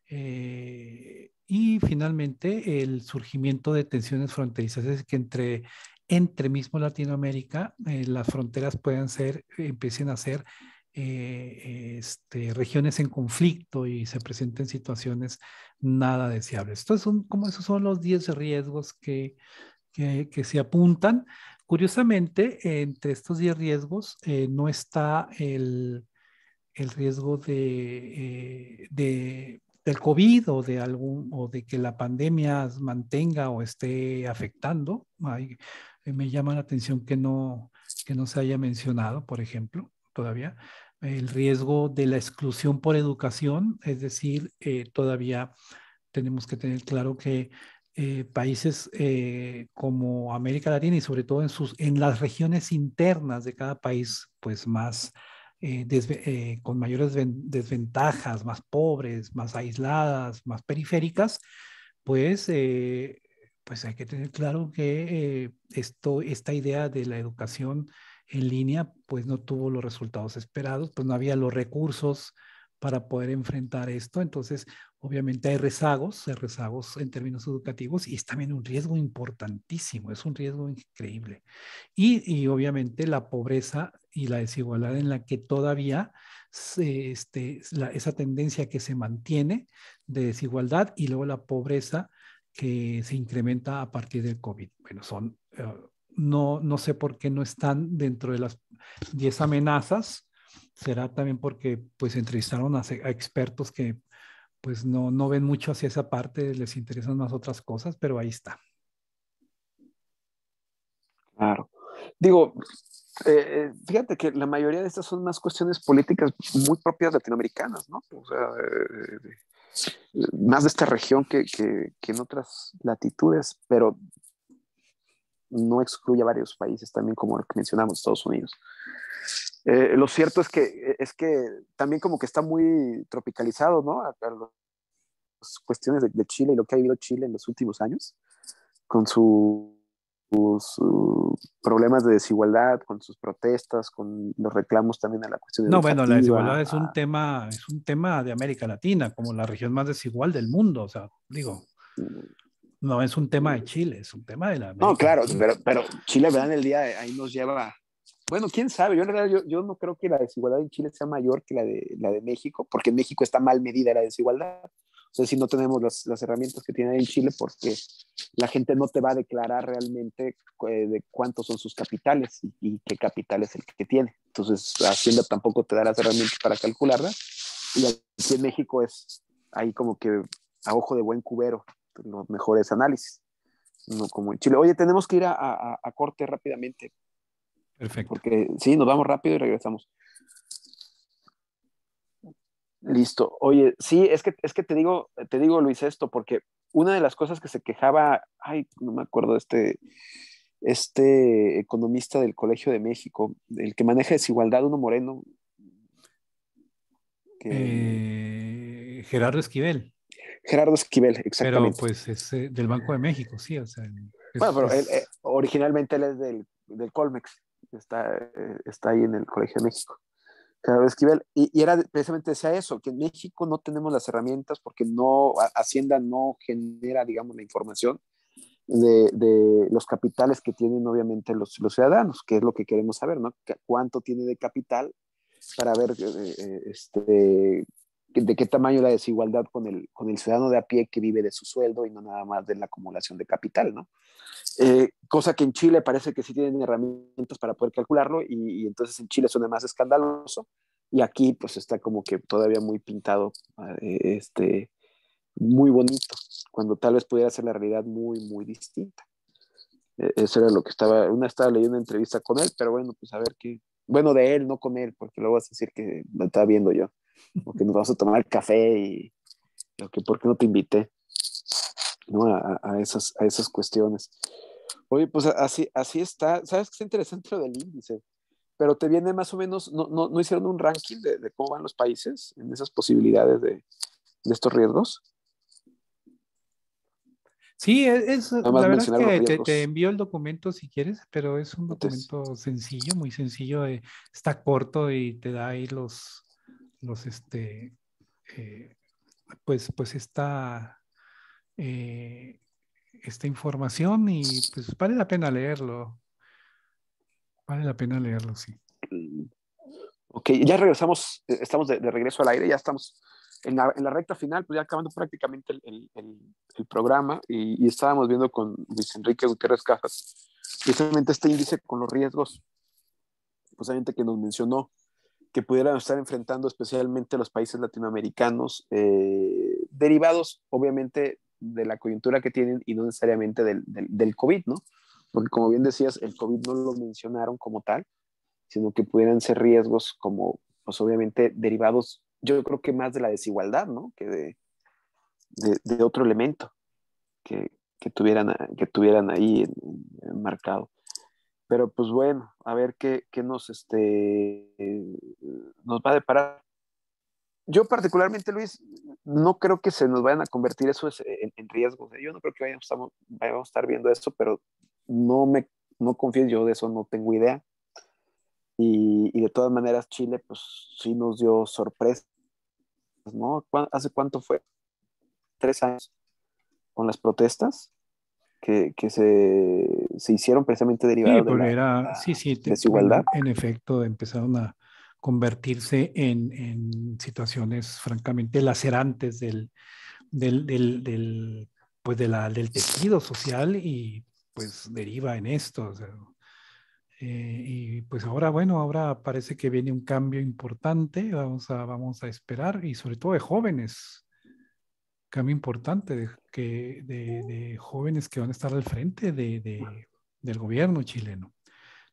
Eh, y finalmente el surgimiento de tensiones fronterizas, es que entre, entre mismo Latinoamérica las fronteras puedan ser, empiecen a ser eh, este, regiones en conflicto y se presenten situaciones nada deseables. Entonces, son, como esos son los 10 riesgos que, que, se apuntan. Curiosamente, entre estos 10 riesgos eh, no está el, riesgo de, eh, de, del COVID o de, algún, o de que la pandemia mantenga o esté afectando. me llama la atención que no, que no se haya mencionado, por ejemplo todavía, el riesgo de la exclusión por educación, es decir, eh, todavía tenemos que tener claro que eh, países eh, como América Latina y sobre todo en, sus, en las regiones internas de cada país, pues más con mayores desventajas, más pobres, más aisladas, más periféricas, pues, pues hay que tener claro que esto, esta idea de la educación en línea, pues no tuvo los resultados esperados, pues no había los recursos para poder enfrentar esto. Entonces, obviamente hay rezagos, hay rezagos en términos educativos y es también un riesgo importantísimo, es un riesgo increíble. Y, y obviamente la pobreza y la desigualdad en la que todavía este, esa tendencia que se mantiene de desigualdad y luego la pobreza que se incrementa a partir del COVID. Bueno, son eh, no, no sé por qué no están dentro de las 10 amenazas. Será también porque pues entrevistaron a, expertos que pues no, ven mucho hacia esa parte, les interesan más otras cosas, pero ahí está. Claro. Digo, eh, eh, fíjate que la mayoría de estas son más cuestiones políticas muy propias latinoamericanas, ¿no? O sea, eh, más de esta región que, que, que, en otras latitudes, pero no excluye a varios países también, como el que mencionamos, Estados Unidos. Eh, lo cierto es que, eh, es que también como que está muy tropicalizado, ¿no? las cuestiones de, Chile y lo que ha vivido Chile en los últimos años, con sus problemas de desigualdad, con sus protestas, con los reclamos también a la cuestión de No, bueno, la desigualdad es un tema, es un tema de América Latina, como la región más desigual del mundo, o sea, digo. Mm no es un tema de Chile, es un tema de la... No, claro, pero, pero Chile, ¿verdad? En el día ahí nos lleva... Bueno, quién sabe, yo, yo, no creo que la desigualdad en Chile sea mayor que la de, la de México, porque en México está mal medida la desigualdad. O sea, si no tenemos las, herramientas que tiene en Chile, porque la gente no te va a declarar realmente eh, de cuántos son sus capitales y, qué capital es el que tiene. Entonces, Hacienda tampoco te da las herramientas para calcularla. Y aquí en México es ahí como que a ojo de buen cubero, los mejores análisis. No como en Chile. Oye, tenemos que ir a, corte rápidamente. Perfecto. Porque sí, nos vamos rápido y regresamos. Listo. Oye, sí, es que, es que te digo, te digo, Luis, esto, porque una de las cosas que se quejaba, ay, no me acuerdo, este, este economista del Colegio de México, el que maneja desigualdad, uno moreno. Eh, Gerardo Esquivel. Gerardo Esquivel, exactamente. Pero pues es eh, del Banco de México, sí, o sea. bueno, pero eh, originalmente él es del, del Colmex, está, eh, está ahí en el Colegio de México. Gerardo Esquivel, y, y, era precisamente decía eso, que en México no tenemos las herramientas porque no, Hacienda no genera, digamos, la información de, de, los capitales que tienen obviamente los, los, ciudadanos, que es lo que queremos saber, ¿no? ¿Cuánto tiene de capital para ver este, de qué tamaño la desigualdad con el, con el ciudadano de a pie que vive de su sueldo y no nada más de la acumulación de capital, ¿no? Eh, cosa que en Chile parece que sí tienen herramientas para poder calcularlo y, entonces en Chile suena más escandaloso y aquí pues está como que todavía muy pintado, eh, este, muy bonito, cuando tal vez pudiera ser la realidad muy, muy distinta. E, eso era lo que estaba, una estaba leyendo una entrevista con él, pero bueno, pues a ver qué, bueno, de él, no con él, porque luego vas a decir que lo estaba viendo yo porque nos vamos a tomar café y lo que, ¿por qué no te invité? A, esas, a esas cuestiones. Oye, pues así, así está. ¿Sabes qué está interesante lo del índice? Pero te viene más o menos, ¿no, hicieron un ranking de, cómo van los países en esas posibilidades de, estos riesgos? Sí, es, la verdad es que te, te, envío el documento si quieres, pero es un documento sencillo, muy sencillo, eh, está corto y te da ahí los, los este, eh, pues, pues esta, eh, esta información y pues vale la pena leerlo. Vale la pena leerlo, sí. Ok, ya regresamos, eh, estamos de, regreso al aire, ya estamos en la, recta final, pues ya acabando prácticamente el, programa y, estábamos viendo con Luis Enrique Gutiérrez Cajas justamente este índice con los riesgos, precisamente que nos mencionó, que pudieran estar enfrentando especialmente los países latinoamericanos, eh, derivados obviamente de la coyuntura que tienen y no necesariamente del, del, COVID, ¿no? Porque como bien decías, el COVID no lo mencionaron como tal, sino que pudieran ser riesgos como, pues obviamente derivados, yo creo que más de la desigualdad, ¿no? Que de, otro elemento que, tuvieran, que tuvieran ahí marcado pero pues bueno, a ver qué, qué nos, este, eh, nos va a deparar. Yo particularmente, Luis, no creo que se nos vayan a convertir eso eh, en, riesgos. ¿eh? Yo no creo que vayamos, a estar viendo eso, pero no me no confío yo de eso, no tengo idea. Y, y, de todas maneras, Chile, pues sí nos dio sorpresa ¿no? ¿Hace cuánto fue? Tres años con las protestas que, que se se hicieron precisamente derivados de la, era, sí, sí, desigualdad. En efecto, empezaron a convertirse en, en situaciones francamente lacerantes del, del, del, pues de la, del tejido social y pues deriva en esto. Eh, y pues ahora, bueno, ahora parece que viene un cambio importante, vamos a, vamos a esperar, y sobre todo de jóvenes, cambio importante de, que, de, jóvenes que van a estar al frente de, del gobierno chileno.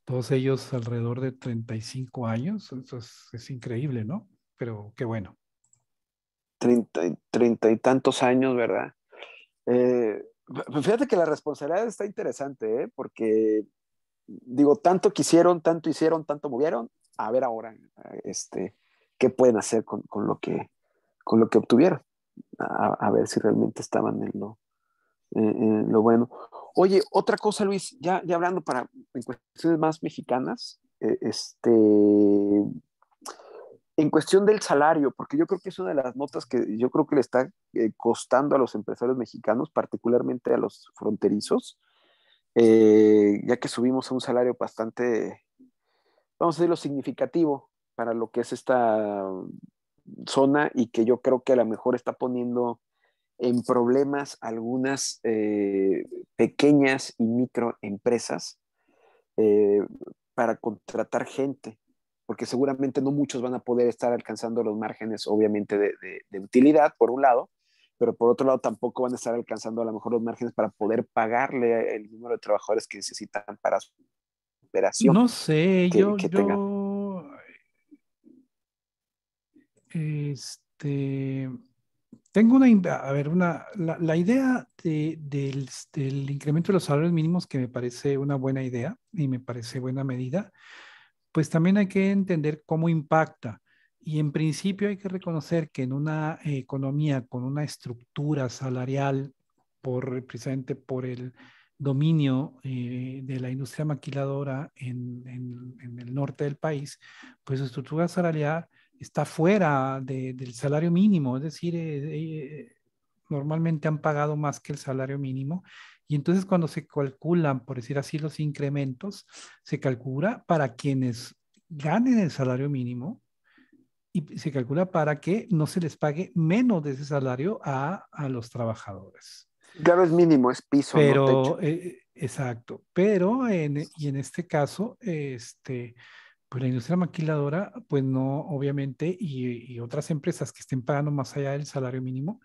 Todos ellos alrededor de 35 años, eso es, increíble, ¿no? Pero qué bueno. Treinta, treinta y tantos años, ¿verdad? Eh, fíjate que la responsabilidad está interesante, ¿eh? Porque, digo, tanto quisieron, tanto hicieron, tanto movieron, a ver ahora, eh, este, qué pueden hacer con, lo que, con lo que obtuvieron. A, a, ver si realmente estaban en lo, eh, eh, lo bueno. Oye, otra cosa, Luis, ya, ya hablando para en cuestiones más mexicanas, eh, este, en cuestión del salario, porque yo creo que es una de las notas que yo creo que le está costando a los empresarios mexicanos, particularmente a los fronterizos, ya que subimos a un salario bastante, vamos a decirlo, significativo para lo que es esta zona y que yo creo que a lo mejor está poniendo en problemas algunas eh, pequeñas y microempresas eh, para contratar gente, porque seguramente no muchos van a poder estar alcanzando los márgenes, obviamente, de, utilidad, por un lado, pero por otro lado tampoco van a estar alcanzando a lo mejor los márgenes para poder pagarle el número de trabajadores que necesitan para su operación. No sé, yo, yo... Este tengo una, a ver, una, la, idea del, incremento de los salarios mínimos que me parece una buena idea y me parece buena medida, pues también hay que entender cómo impacta. Y en principio hay que reconocer que en una economía con una estructura salarial por, precisamente por el dominio eh, de la industria maquiladora en, en, el norte del país, pues su estructura salarial está fuera del salario mínimo, es decir, eh, eh, normalmente han pagado más que el salario mínimo. Y entonces cuando se calculan, por decir así, los incrementos, se calcula para quienes ganen el salario mínimo y se calcula para que no se les pague menos de ese salario a, a los trabajadores. Claro, es mínimo, es piso. Pero, eh, exacto, pero en, y en este caso, este, pues la industria maquiladora, pues no, obviamente, y, otras empresas que estén pagando más allá del salario mínimo,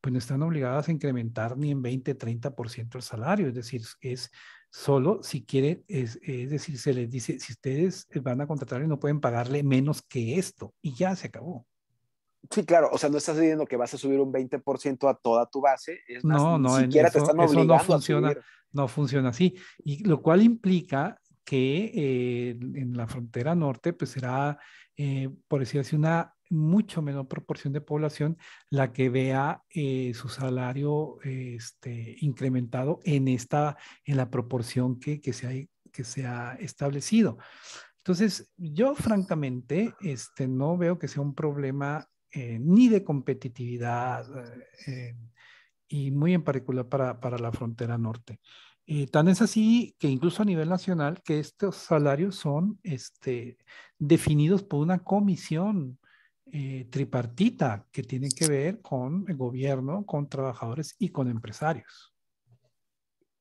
pues no están obligadas a incrementar ni en 20, 30% el salario, es decir, es solo si quieren, es, decir, se les dice, si ustedes van a contratar y no pueden pagarle menos que esto, y ya se acabó. Sí, claro, o sea, no estás diciendo que vas a subir un 20% a toda tu base, es no, no, siquiera eso, te están obligando no funciona, no funciona así, y lo cual implica que eh, en la frontera norte pues será, eh, por decir así, una mucho menor proporción de población la que vea eh, su salario este, incrementado en, esta, en la proporción que, se ha, que se ha establecido. Entonces, yo francamente este, no veo que sea un problema ni de competitividad y muy en particular para la frontera norte tan es así que incluso a nivel nacional que estos salarios son este, definidos por una comisión eh, tripartita que tiene que ver con el gobierno, con trabajadores y con empresarios.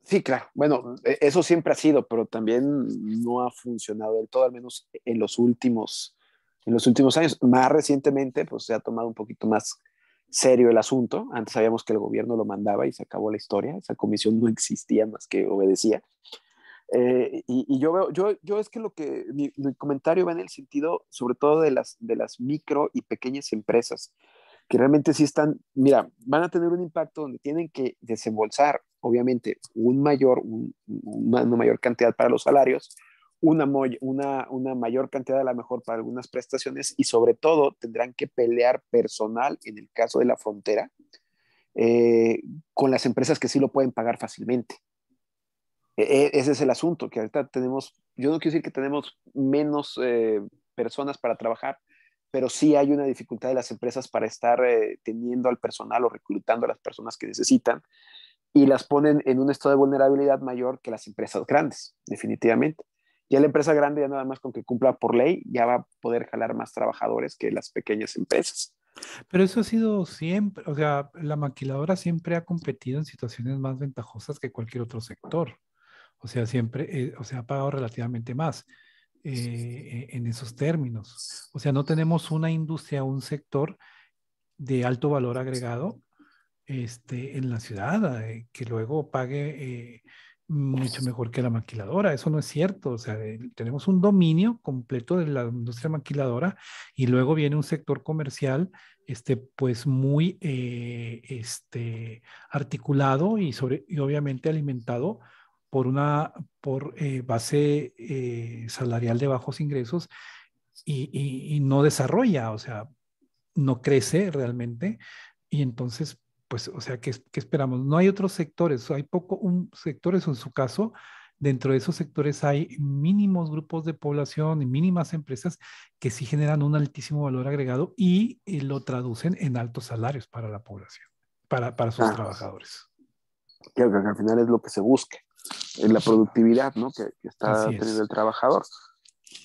Sí, claro. Bueno, e, eso siempre ha sido, pero también no ha funcionado del todo, al menos en los últimos, en los últimos años. Más recientemente, pues se ha tomado un poquito más serio el asunto. Antes sabíamos que el gobierno lo mandaba y se acabó la historia. Esa comisión no existía más que obedecía. Eh, y, yo veo, yo, yo es que lo que mi, comentario va en el sentido, sobre todo de las, de las micro y pequeñas empresas, que realmente sí están, mira, van a tener un impacto donde tienen que desembolsar, obviamente, un mayor, una mayor cantidad para los salarios, una, una, mayor cantidad a la mejor para algunas prestaciones y sobre todo tendrán que pelear personal en el caso de la frontera eh, con las empresas que sí lo pueden pagar fácilmente. E, e, ese es el asunto, que ahorita tenemos, yo no quiero decir que tenemos menos eh, personas para trabajar, pero sí hay una dificultad de las empresas para estar eh, teniendo al personal o reclutando a las personas que necesitan y las ponen en un estado de vulnerabilidad mayor que las empresas grandes, definitivamente. Ya la empresa grande ya nada más con que cumpla por ley ya va a poder jalar más trabajadores que las pequeñas empresas. Pero eso ha sido siempre, o sea, la maquiladora siempre ha competido en situaciones más ventajosas que cualquier otro sector. O sea, siempre, eh, o sea, ha pagado relativamente más eh, eh, en esos términos. O sea, no tenemos una industria, un sector de alto valor agregado este, en la ciudad que luego pague mucho mejor que la maquiladora. Eso no es cierto. O sea, eh, tenemos un dominio completo de la industria maquiladora y luego viene un sector comercial, este, pues muy eh, este, articulado y, sobre, y obviamente alimentado por una por, eh, base salarial de bajos ingresos y, y no desarrolla, o sea, no crece realmente. Y entonces pues, o sea, ¿qué, ¿qué, esperamos? No hay otros sectores, hay poco un, sectores en su caso, dentro de esos sectores hay mínimos grupos de población y mínimas empresas que sí generan un altísimo valor agregado y, lo traducen en altos salarios para la población, para, sus trabajadores. claro que al final es lo que se busca, es la productividad ¿no? que, está teniendo el trabajador.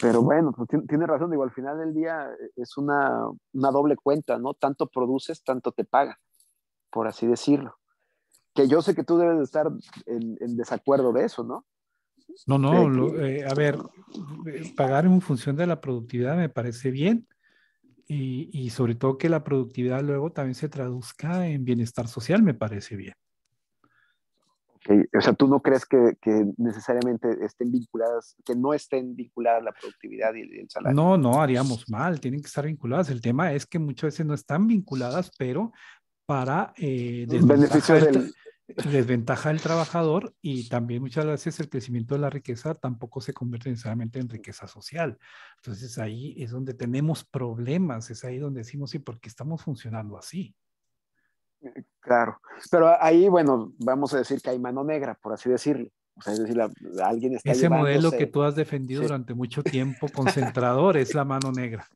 Pero bueno, pues, tiene razón, digo, al final del día eh, es una, una doble cuenta, ¿no? Tanto produces, tanto te pagan por así decirlo. Que yo sé que tú debes estar en, desacuerdo de eso, ¿no? No, no, eh, a ver, pagar en función de la productividad me parece bien y, sobre todo que la productividad luego también se traduzca en bienestar social me parece bien. Okay. O sea, tú no crees que, necesariamente estén vinculadas, que no estén vinculadas la productividad y el, salario. No, no, haríamos mal, tienen que estar vinculadas. El tema es que muchas veces no están vinculadas, pero para eh, desventaja, del... trabajador y también muchas veces el crecimiento de la riqueza tampoco se convierte necesariamente en riqueza social. Entonces ahí es donde tenemos problemas, es ahí donde decimos, sí, porque estamos funcionando así? Claro, pero ahí, bueno, vamos a decir que hay mano negra, por así decirlo. O sea, es decir, alguien Ese modelo que tú has defendido durante mucho tiempo, concentrador, es la mano negra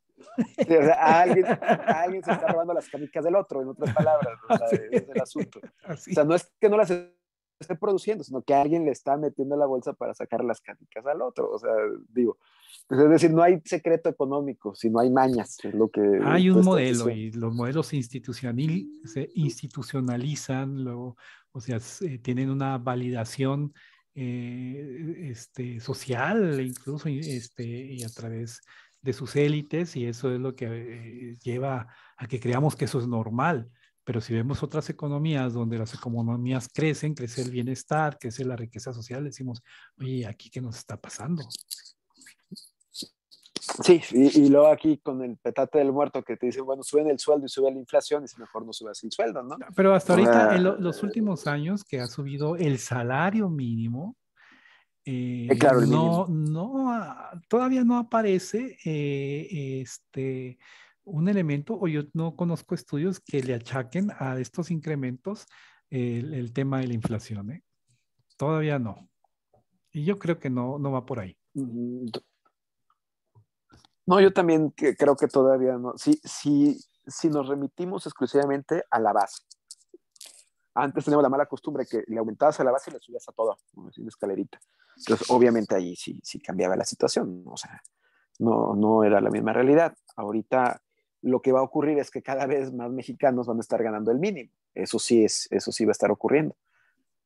alguien, alguien, se está robando las canicas del otro, en otras palabras, ¿no? es asunto. O sea, no es que no las esté produciendo, sino que alguien le está metiendo la bolsa para sacar las canicas al otro, o sea, digo, pues, es decir, no hay secreto económico, sino hay mañas, lo que... Hay un modelo y los modelos institucional, se institucionalizan, o sea, tienen una validación eh, este, social, incluso este, y a través de sus élites y eso es lo que eh, lleva a que creamos que eso es normal. Pero si vemos otras economías donde las economías crecen, crece el bienestar, crece la riqueza social, decimos, oye, ¿aquí qué nos está pasando? Sí, y, luego aquí con el petate del muerto que te dicen, bueno, suben el sueldo y sube la inflación, y si mejor no subas el sueldo, ¿no? Pero hasta ahorita, en los últimos años que ha subido el salario mínimo, eh, eh, no, no, todavía no aparece eh, este, un elemento, o yo no conozco estudios que le achaquen a estos incrementos el, tema de la inflación. Todavía no. Y yo creo que no, no va por ahí. Mm, no, yo también creo que todavía no. Si, si, si nos remitimos exclusivamente a la base, antes teníamos la mala costumbre que le aumentabas a la base y le subías a todo, una escalerita. Entonces, obviamente ahí sí, cambiaba la situación, o sea, no, no era la misma realidad. Ahorita lo que va a ocurrir es que cada vez más mexicanos van a estar ganando el mínimo. Eso sí es, eso sí va a estar ocurriendo.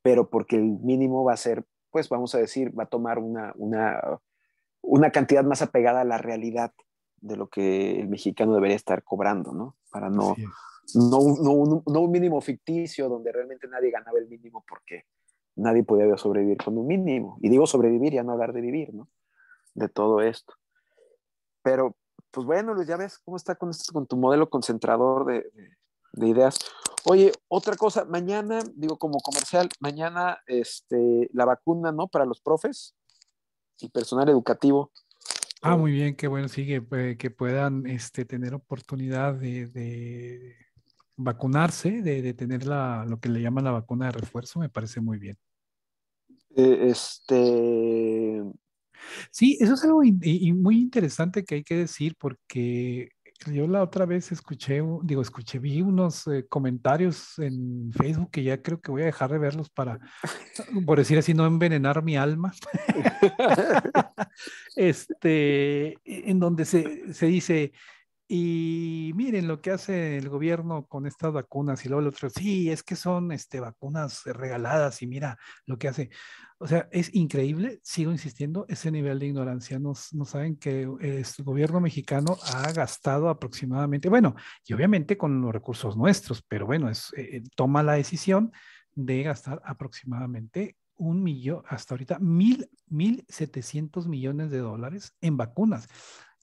Pero porque el mínimo va a ser, pues vamos a decir, va a tomar una, una, una cantidad más apegada a la realidad de lo que el mexicano debería estar cobrando, ¿no? Para no, no, no, no, un mínimo ficticio donde realmente nadie ganaba el mínimo porque nadie podía sobrevivir con un mínimo. Y digo sobrevivir, ya no hablar de vivir, ¿no? De todo esto. Pero, pues bueno, Luis, ya ves cómo está con, con tu modelo concentrador de, ideas. Oye, otra cosa, mañana, digo como comercial, mañana este, la vacuna, ¿no? Para los profes y personal educativo. Ah, muy bien, qué bueno, sí, eh, que, puedan este, tener oportunidad de vacunarse, de, de tener la, lo que le llaman la vacuna de refuerzo, me parece muy bien. Eh, este. Sí, eso es algo y muy interesante que hay que decir porque yo la otra vez escuché, digo, escuché, vi unos eh, comentarios en Facebook que ya creo que voy a dejar de verlos para, por decir así, no envenenar mi alma. este, e, en donde se, se dice, y miren lo que hace el gobierno con estas vacunas y luego el otro, sí, es que son este, vacunas regaladas y mira lo que hace. O sea, es increíble, sigo insistiendo, ese nivel de ignorancia. No, no saben que el eh, gobierno mexicano ha gastado aproximadamente, bueno, y obviamente con los recursos nuestros, pero bueno, es, eh, eh, toma la decisión de gastar aproximadamente un millón, hasta ahorita, mil, mil setecientos millones de dólares en vacunas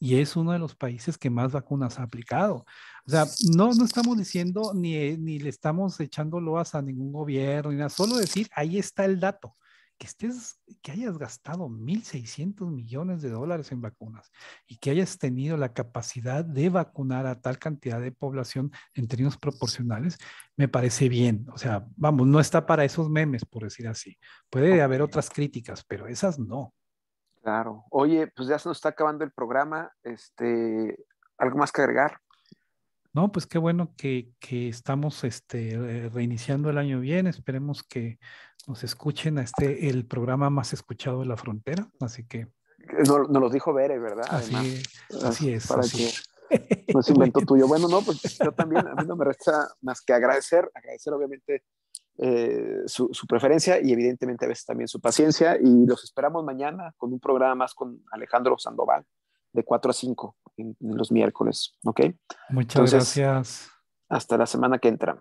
y es uno de los países que más vacunas ha aplicado. O sea, no, no estamos diciendo ni, eh, ni le estamos echando loas a ningún gobierno, ni solo decir, ahí está el dato. Que, estés, que hayas gastado 1.600 millones de dólares en vacunas y que hayas tenido la capacidad de vacunar a tal cantidad de población en términos proporcionales, me parece bien. O sea, vamos, no está para esos memes, por decir así. Puede haber otras críticas, pero esas no. Claro. Oye, pues ya se nos está acabando el programa. Este, ¿algo más que agregar? No, pues qué bueno que, estamos este, reiniciando el año bien. Esperemos que nos escuchen a este el programa más escuchado de la frontera. Así que. Nos, lo dijo Bere, ¿verdad? Así, es, ah, así es. No invento tuyo. Bueno, no, pues yo también, a mí no me resta más que agradecer, agradecer obviamente eh, su, preferencia y evidentemente a veces también su paciencia. Y los esperamos mañana con un programa más con Alejandro Sandoval de 4 a 5 en, los miércoles. Muchas gracias. Hasta la semana que entra.